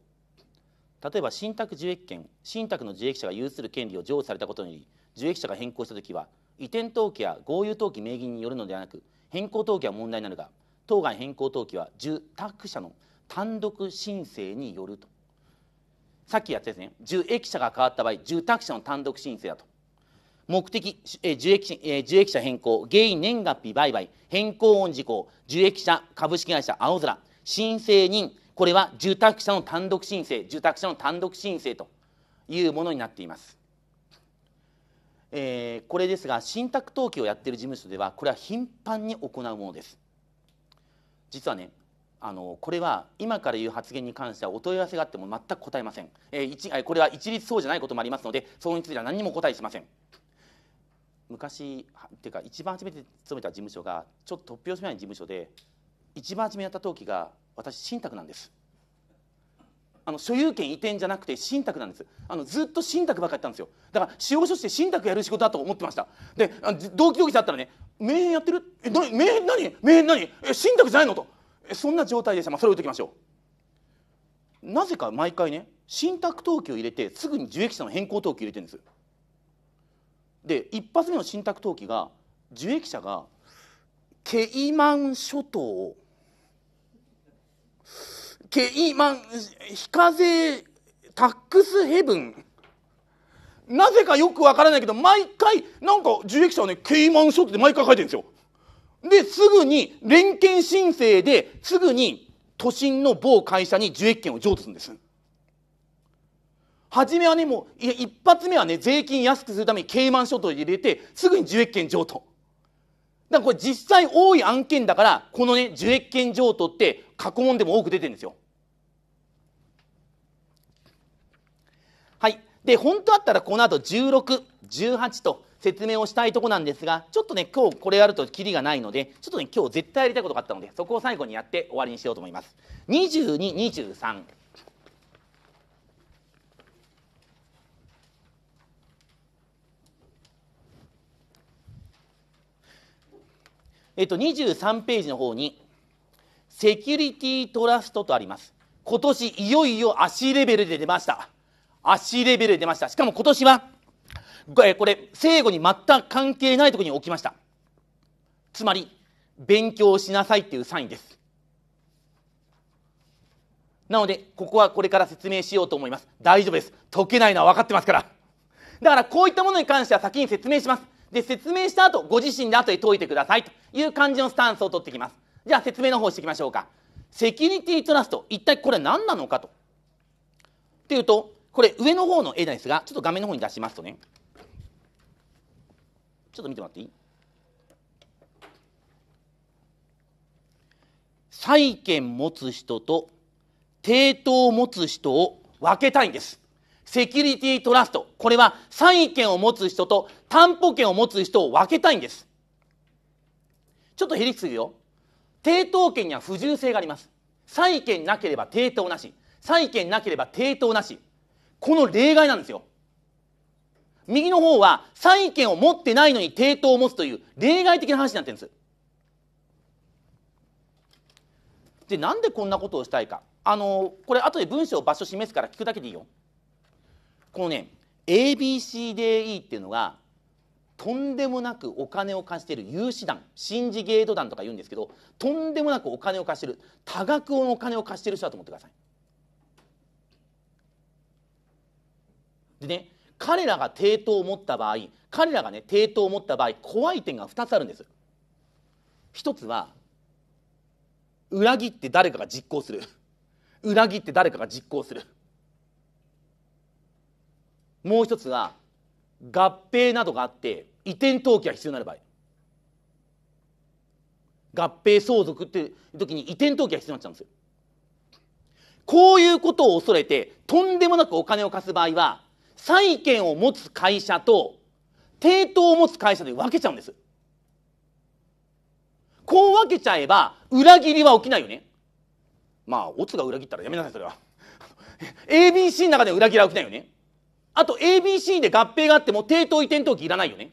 例えば信託受益権信託の受益者が有する権利を譲与されたことにより受益者が変更した時は移転登記や合有登記名義によるのではなく変更登記は問題になるが当該変更登記は受託者の単独申請によるとさっきやったですね受益者が変わった場合受託者の単独申請だと目的、え受益え受益者変更、原因年月日売買、変更音事項、受益者株式会社青空、申請人、これは受託者の単独申請、受託者の単独申請というものになっています。えー、これですが、信託登記をやっている事務所では、これは頻繁に行うものです。実はね、あのこれは今から言う発言に関してはお問い合わせがあっても全く答えません、えー、これは一律そうじゃないこともありますのでそれについては何にも答えしません昔っていうか一番初めて勤めた事務所がちょっと突拍子もない事務所で一番初めやった登記が私信託なんですあの所有権移転じゃなくて信託なんですあのずっと信託ばっかやったんですよだから司法書士で信託やる仕事だと思ってましたで同期同期だったらね「名変やってるえ何名変何名変何え信託じゃないの?」とそんな状態でした、まあ、それを言っときましょうなぜか毎回ね信託登記を入れてすぐに受益者の変更登記入れてるんですで一発目の信託登記が受益者がケイマン諸島ケイマン非課税タックスヘブンなぜかよくわからないけど毎回なんか受益者はねケイマン諸島って毎回書いてるんですよですぐに連携申請ですぐに都心の某会社に受益権を譲渡するんです初めはねもういや一発目はね税金安くするために軽慢諸島入れてすぐに受益権譲渡だからこれ実際多い案件だからこのね受益権譲渡って過去問でも多く出てるんですよはいで本当だったらこの後1618と説明をしたいとこなんですがちょっとね今日これやるとキリがないのでちょっとね今日絶対やりたいことがあったのでそこを最後にやって終わりにしようと思います2223えっと、23ページの方に、セキュリティトラストとあります。今年いよいよ足レベルで出ました。足レベルで出ました。しかも今年は、これ、正誤に全く関係ないところに置きました。つまり、勉強しなさいっていうサインです。なので、ここはこれから説明しようと思います。大丈夫です。解けないのは分かってますから。だから、こういったものに関しては先に説明します。で、説明した後、ご自身で後で解いてくださいという感じのスタンスを取ってきます。じゃあ説明の方していきましょうか。セキュリティトラスト、一体これ何なのかと。っていうと、これ上の方の絵ですが、ちょっと画面の方に出しますとね、ちょっと見てもらっていい債権持つ人と抵当を持つ人を分けたいんです。セキュリティトラスト。これは債権を持つ人と担保権を持つ人を分けたいんです。ちょっとへりすぎよ。抵当権には不純性があります。債権なければ抵当なし。債権なければ抵当なし。この例外なんですよ。右の方は債権を持ってないのに抵当を持つという例外的な話になってるんです。で、なんでこんなことをしたいか。あの、これ後で文章を場所示すから聞くだけでいいよ。このね ABCDE っていうのがとんでもなくお金を貸している融資団シンジゲート団とか言うんですけどとんでもなくお金を貸している多額のお金を貸している人だと思ってください。でね彼らが抵当を持った場合彼らがね抵当を持った場合怖い点が2つあるんです。一つは裏切って誰かが実行する裏切って誰かが実行する。もう一つが合併などがあって移転登記が必要になる場合合併相続っていう時に移転登記が必要になっちゃうんですよ。こういうことを恐れてとんでもなくお金を貸す場合は債権を持つ会社と抵当を持つ会社で分けちゃうんです。こう分けちゃえば裏切りは起きないよね。まあ、オツが裏切ったらやめなさい、それは。ABC の中で裏切りは起きないよね。あと ABC で合併があっても低等移転登記いらないよね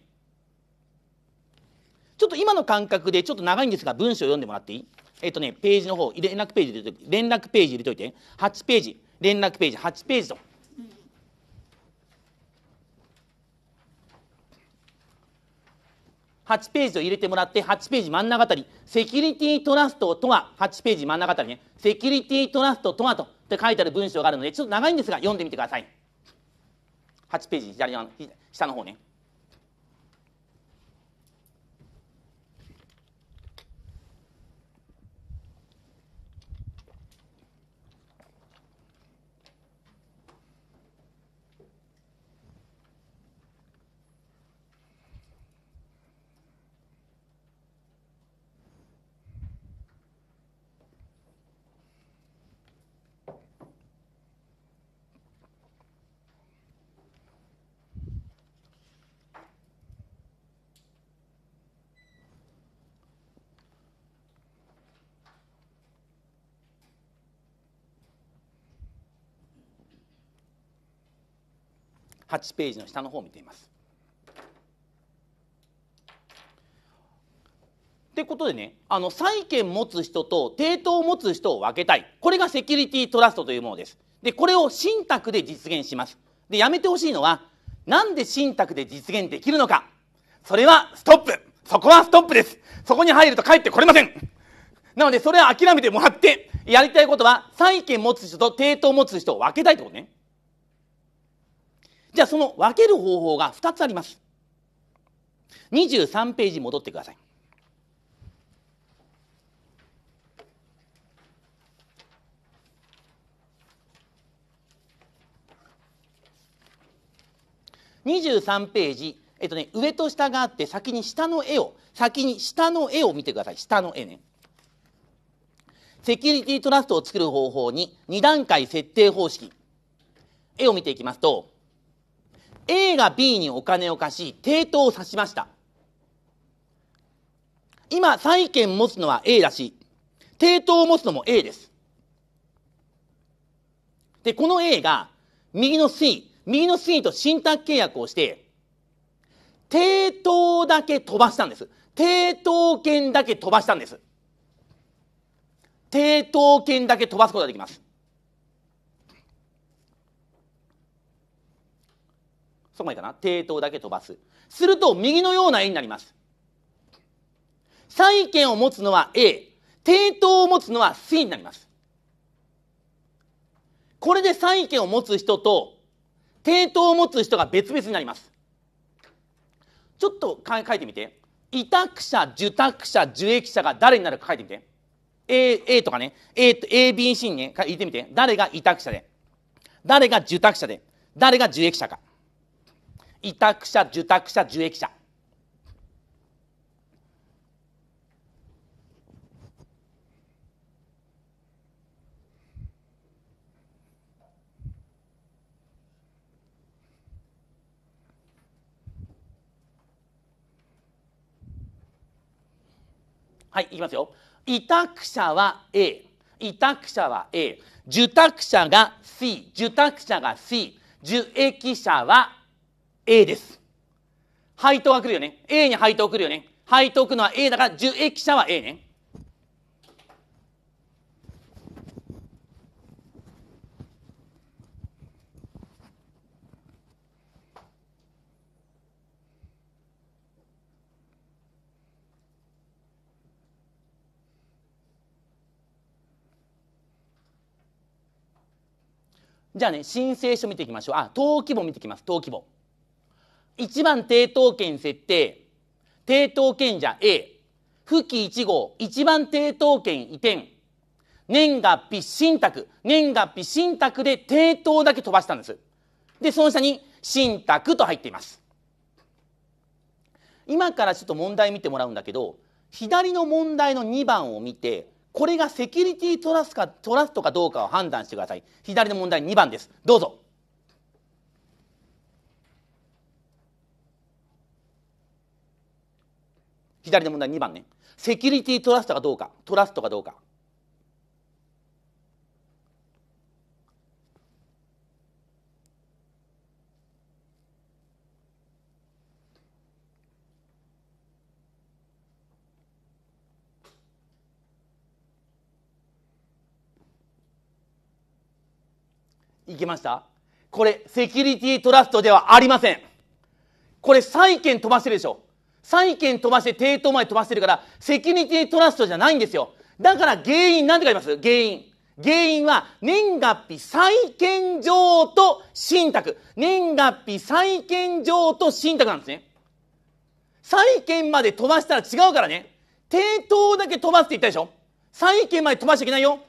ちょっと今の感覚でちょっと長いんですが文章読んでもらっていいえっ、ー、とねページの方連絡ページ入れと連絡ページ入れといて8ページ連絡ページ8ページと。8ページを入れてもらって8ページ真ん中あたりセキュリティトラストとは8ページ真ん中あたりねセキュリティトラストとはとって書いてある文章があるのでちょっと長いんですが読んでみてください。8ページ左側下の方ね8ページの下の方を見ています。ってことでねあの債権持つ人と抵当を持つ人を分けたいこれがセキュリティトラストというものですでこれを信託で実現しますでやめてほしいのはなんで信託で実現できるのかそれはストップそこはストップですそこに入ると帰ってこれませんなのでそれは諦めてもらってやりたいことは債権持つ人と抵当を持つ人を分けたいってことねじゃあその分ける方法が2つあります23ページ戻ってください23ページ、えっとね、上と下があって先に下の絵を先に下の絵を見てください下の絵ねセキュリティトラストを作る方法に2段階設定方式絵を見ていきますと A が B にお金を貸し抵当を指しました今債権持つのは A だし抵当を持つのも A ですでこの A が右の C 右の C と信託契約をして抵当だけ飛ばしたんです抵当権だけ飛ばしたんです抵当権だけ飛ばすことができますそこまでかな抵当だけ飛ばす。すると、右のような絵になります。債権を持つのは A、抵当を持つのは C になります。これで債権を持つ人と、抵当を持つ人が別々になります。ちょっと書いてみて。委託者、受託者、受益者が誰になるか書いてみて。A, A とかね、A と A、B、C にね、書いてみて。誰が委託者で、誰が受託者で、誰が受益者か。委託者受託者受益者はい、いきますよ。委託者は A。委託者は A。受託者が C。受託者が C。受益者は A です。配当が来るよね。A に配当来るよね。配当来るのは A だから受益者は A ね。じゃあね、申請書見ていきましょう。あ、登記簿見ていきます。登記簿。1番抵当権設定抵当権者 A 付期1号1番抵当権移転年月日信託年月日信託で抵当だけ飛ばしたんですでその下に信託と入っています今からちょっと問題見てもらうんだけど左の問題の2番を見てこれがセキュリティトラスかトラストかどうかを判断してください左の問題2番ですどうぞ左の問題2番ねセキュリティトラストかどうかトラストかどうかいけましたこれ、セキュリティトラストではありません。これ、債券飛ばしてるでしょ。債権飛ばして抵当まで飛ばしてるから、セキュリティトラストじゃないんですよ。だから原因、なんて書いてます原因。原因は、年月日債権上と信託。年月日債権上と信託なんですね。債権まで飛ばしたら違うからね。抵当だけ飛ばすって言ったでしょ債権まで飛ばしちゃいけないよ。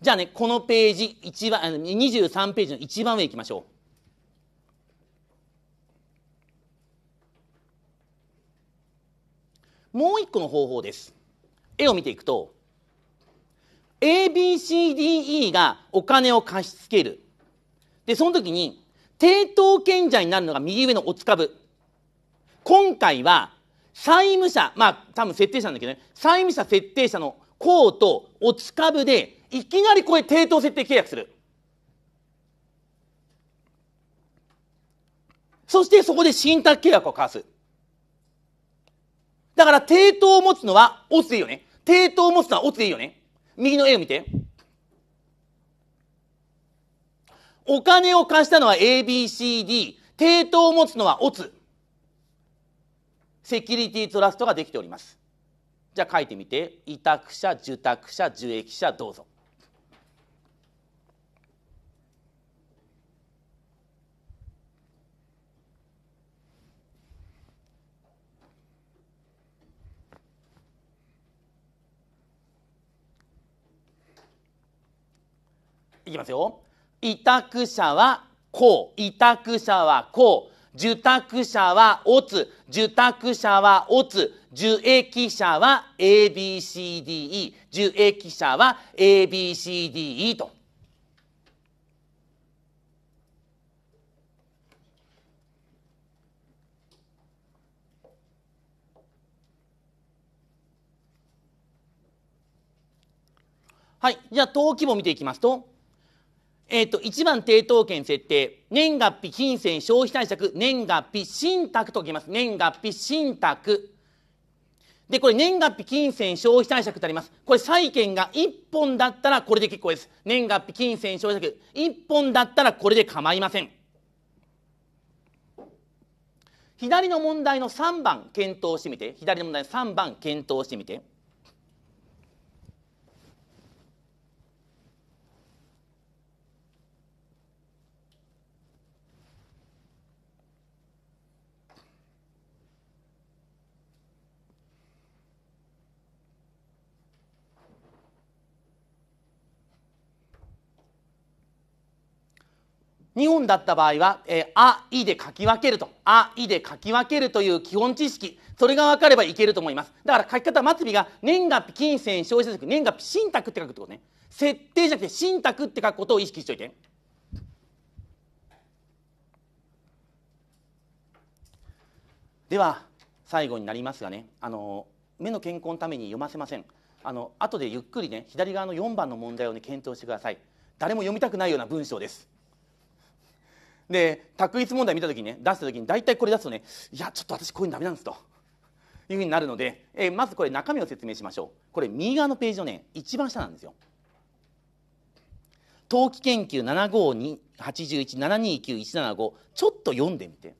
じゃあね、このページ、一番、23ページの一番上行きましょう。もう一個の方法です。絵を見ていくと、ABCDE がお金を貸し付ける。で、その時に、抵当権者になるのが右上のおつ株。今回は、債務者、まあ多分設定者なんだけどね、債務者設定者の公とおつ株でいきなりこれ抵当設定契約するそしてそこで信託契約を交わすだから抵当を持つのはオツでいいよね抵当を持つのはオツでいいよね右の絵を見てお金を貸したのは ABCD 抵当を持つのはオツセキュリティトラストができておりますじゃあ書いてみて委託者受託者受益者どうぞいきますよ委託者はこう委託者はこう受託者はおつ受託者はおつ受益者は ABCDE 受益者は ABCDE と。はい、じゃあ登記簿見ていきますとえっ、ー、と、1番抵当権設定、年月日、金銭、消費対策、年月日、信託と書きます。年月日、信託。で、これ年月日、金銭、消費対策てあります。これ債券が1本だったらこれで結構です。年月日、金銭、消費対策、1本だったらこれで構いません。左の問題の3番検討してみて。左の問題の3番検討してみて。2本だった場合は、えー、あ、いで書き分けると、あ、いで書き分けるという基本知識、それが分かればいけると思います。だから書き方末尾が、年月日金銭消費者年月日信託って書くってことね。設定じゃなくて信託って書くことを意識しておいて。では、最後になりますがね、あの、目の健康のために読ませません。あの、後でゆっくりね、左側の4番の問題をね、検討してください。誰も読みたくないような文章です。で択一問題見た時にね出した時に大体これ出すとねいやちょっと私こういうのダメなんですというふうになるので、えー、まずこれ中身を説明しましょうこれ右側のページのね一番下なんですよ。冬季研究7 5 2 8 1 7 2 9 1 7 5ちょっと読んでみて。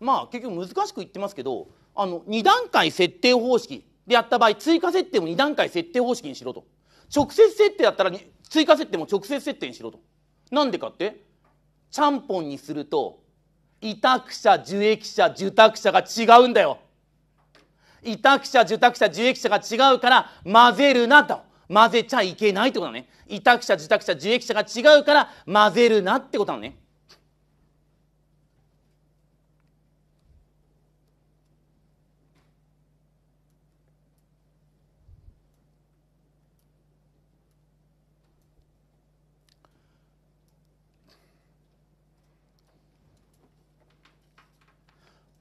まあ結局難しく言ってますけどあの2段階設定方式でやった場合追加設定も2段階設定方式にしろと直接設定だったら追加設定も直接設定にしろとなんでかってちゃんぽんにすると委託者受益者受託者が違うんだよ委託者受託者受益者が違うから混ぜるなと混ぜちゃいけないってことだね委託者受託者受益者が違うから混ぜるなってことだね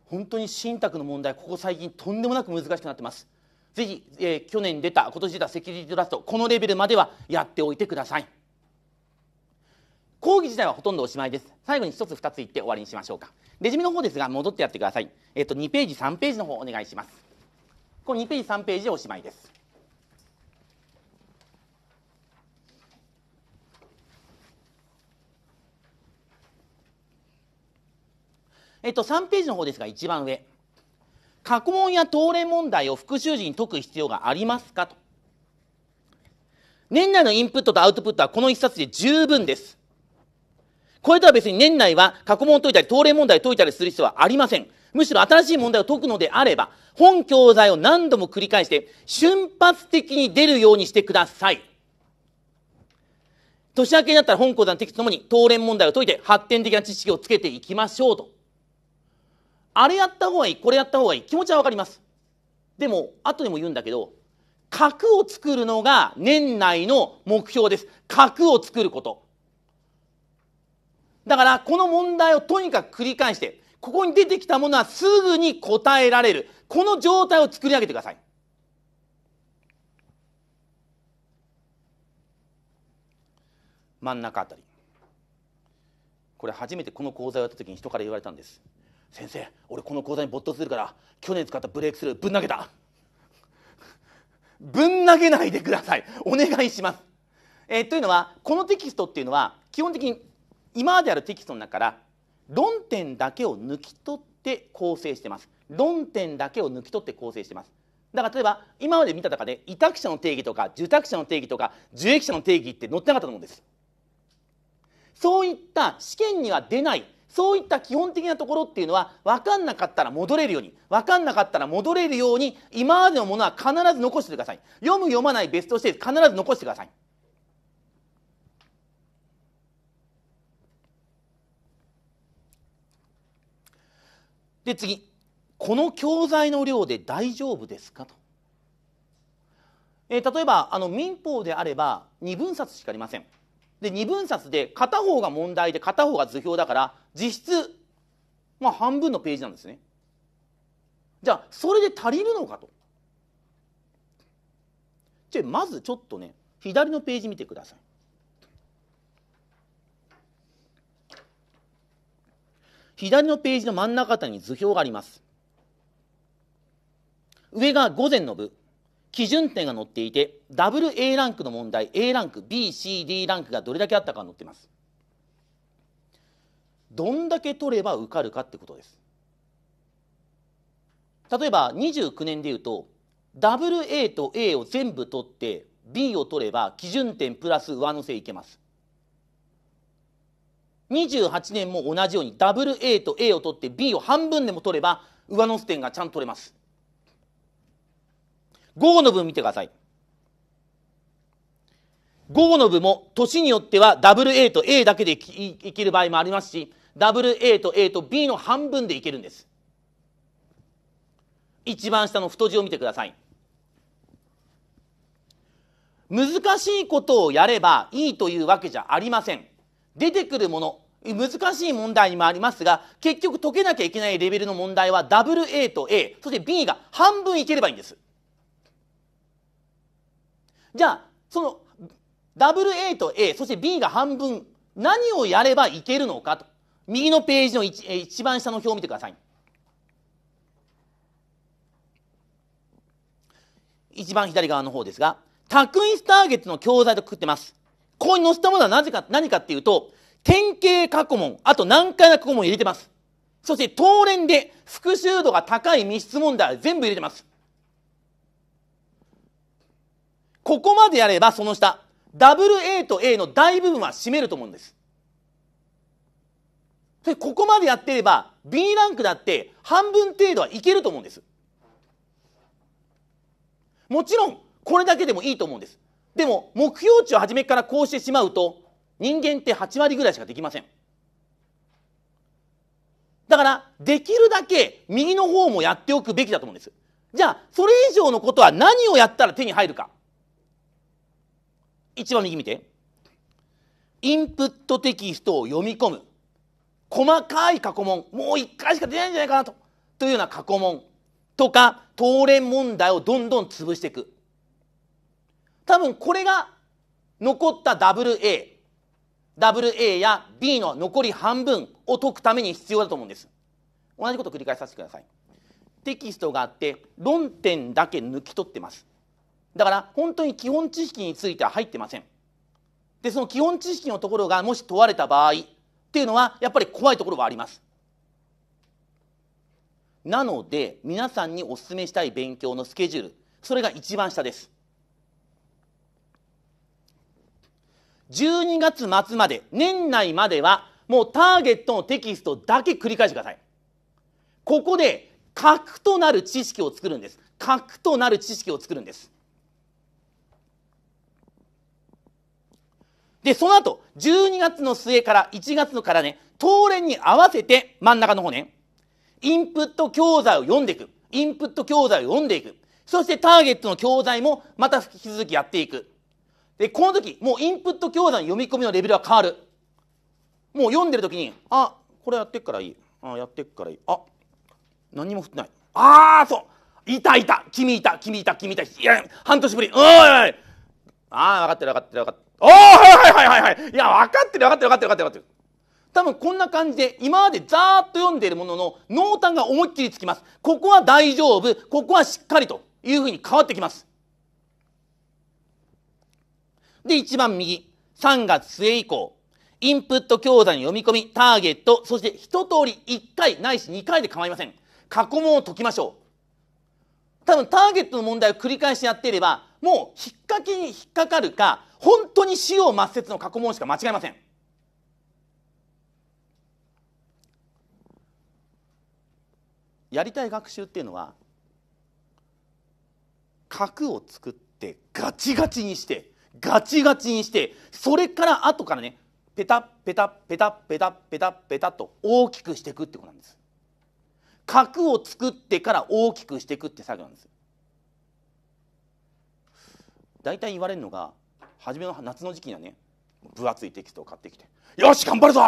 本当に信託の問題ここ最近とんでもなく難しくなってますぜひ、えー、去年出た今年出たセキュリティドラストこのレベルまではやっておいてください講義自体はほとんどおしまいです最後に1つ2つ言って終わりにしましょうかレジュメの方ですが戻ってやってくださいえっ、ー、と2ページ3ページの方お願いしますこの2ページ3ページでおしまいですえっと、3ページの方ですが一番上過去問や答例問題を復習時に解く必要がありますかと年内のインプットとアウトプットはこの一冊で十分ですこれとは別に年内は過去問を解いたり答例問題を解いたりする必要はありませんむしろ新しい問題を解くのであれば本教材を何度も繰り返して瞬発的に出るようにしてください年明けになったら本講座のテキストともに答練問題を解いて発展的な知識をつけていきましょうとあれやった方がいいこれやった方がいい気持ちは分かりますでも後でも言うんだけど核を作るのが年内の目標です核を作ることだからこの問題をとにかく繰り返してここに出てきたものはすぐに答えられるこの状態を作り上げてください真ん中あたりこれ初めてこの講座をやった時に人から言われたんです先生俺この講座に没頭するから去年使ったブレイクスルーぶん投げたぶん投げないでくださいお願いします、えー、というのはこのテキストっていうのは基本的に今まであるテキストの中から論点だけを抜き取って構成してます論点だけを抜き取って構成してますだから例えば今まで見た中で委託者の定義とか受託者の定義とか受益者の定義って載ってなかったと思うんですそういった試験には出ないそういった基本的なところっていうのは分かんなかったら戻れるように分かんなかったら戻れるように今までのものは必ず残してください読む読まないベストステージ必ず残してくださいで次この教材の量で大丈夫ですかと、えー、例えばあの民法であれば2分冊しかありませんで二分冊で片方が問題で片方が図表だから実質まあ半分のページなんですね。じゃあそれで足りるのかと。じゃあまずちょっとね左のページ見てください。左のページの真ん中あたりに図表があります。上が午前の部基準点が載っていて WA ランクの問題 A ランク BCD ランクがどれだけあったか載ってますどんだけ取れば受かるかってことです例えば29年でいうと WA と A を全部取って B を取れば基準点プラス上乗せいけます28年も同じように WA と A を取って B を半分でも取れば上乗せ点がちゃんと取れます号の部見てください。号の部も年によっては WA と A だけでいける場合もありますし WA と A と B の半分でいけるんです一番下の太字を見てください難しいことをやればいいというわけじゃありません出てくるもの難しい問題にもありますが結局解けなきゃいけないレベルの問題は WA と A そして B が半分いければいいんですじゃあその WA と A そして B が半分何をやればいけるのかと右のページの一一番下の表を見てください一番左側の方ですが卓スターゲットの教材とくくってますここに載せたものは何か何かっていうと典型過去問あと難解な過去問入れてますそして、当連で復習度が高い密室問題は全部入れてます。ここまでやればその下 WA と A の大部分は占めると思うんです。でここまでやってれば B ランクだって半分程度はいけると思うんです。もちろんこれだけでもいいと思うんです。でも目標値を初めからこうしてしまうと人間って8割ぐらいしかできません。だからできるだけ右の方もやっておくべきだと思うんです。じゃあそれ以上のことは何をやったら手に入るか。一番右見てインプットテキストを読み込む細かい過去問もう1回しか出ないんじゃないかなとというような過去問とか東連問題をどんどん潰していく多分これが残った WA WA や B の残り半分を解くために必要だと思うんです同じことを繰り返させてくださいテキストがあって論点だけ抜き取ってますだから本当に基本知識については入ってませんでその基本知識のところがもし問われた場合っていうのはやっぱり怖いところはありますなので皆さんにお勧めしたい勉強のスケジュールそれが一番下です12月末まで年内まではもうターゲットのテキストだけ繰り返してくださいここで核となる知識を作るんです核となる知識を作るんですで、その後、12月の末から1月のからね、当連に合わせて真ん中の方ね、インプット教材を読んでいく。インプット教材を読んでいく。そしてターゲットの教材もまた引き続きやっていく。で、この時、もうインプット教材の読み込みのレベルは変わる。もう読んでる時に、あ、これやってっからいい。あ、やってっからいい。あ、何も振ってない。ああ、そう。いたいた。君いた。君いた。君いた。いや、半年ぶり。おいおい。ああ、分かってる分かってる分かってる。ああはいはいはいはいはいいや分かってる分かってる分かってる分かってる多分こんな感じで今までざーっと読んでいるものの濃淡が思いっきりつきますここは大丈夫ここはしっかりというふうに変わってきますで一番右3月末以降インプット教材の読み込みターゲットそして一通り1回ないし2回で構いません過去問を解きましょう多分ターゲットの問題を繰り返しやっていればもう引っ掛けに引っかかるか本当に死を抹殺の過去問しか間違いませんやりたい学習っていうのは核を作ってガチガチにしてガチガチにしてそれから後からねペタッペタッペタッペタッペタッペタッと大きくしていくってことなんです核を作ってから大きくしていくって作業なんです大体言われるのが初めの夏の時期にはね分厚いテキストを買ってきて「よし頑張るぞ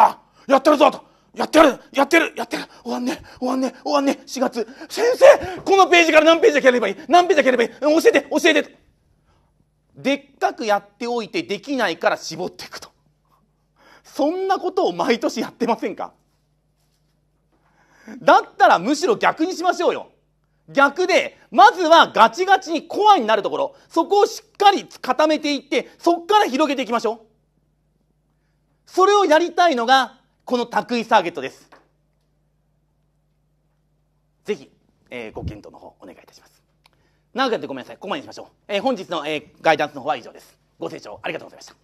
やってるぞ!」と。やってるやってるやってる終わんね終わんね終わんね4月先生このページから何ページだけやればいい何ページだけやればいい教えて教えてでっかくやっておいてできないから絞っていくとそんなことを毎年やってませんかだったらむしろ逆にしましょうよ逆で、まずはガチガチにコアになるところ、そこをしっかり固めていって、そこから広げていきましょう。それをやりたいのが、この卓位サーゲットです。ぜひ、えー、ご検討の方お願いいたします。長くやってごめんなさい。ここまでにしましょう。えー、本日の、えー、ガイダンスの方は以上です。ご清聴ありがとうございました。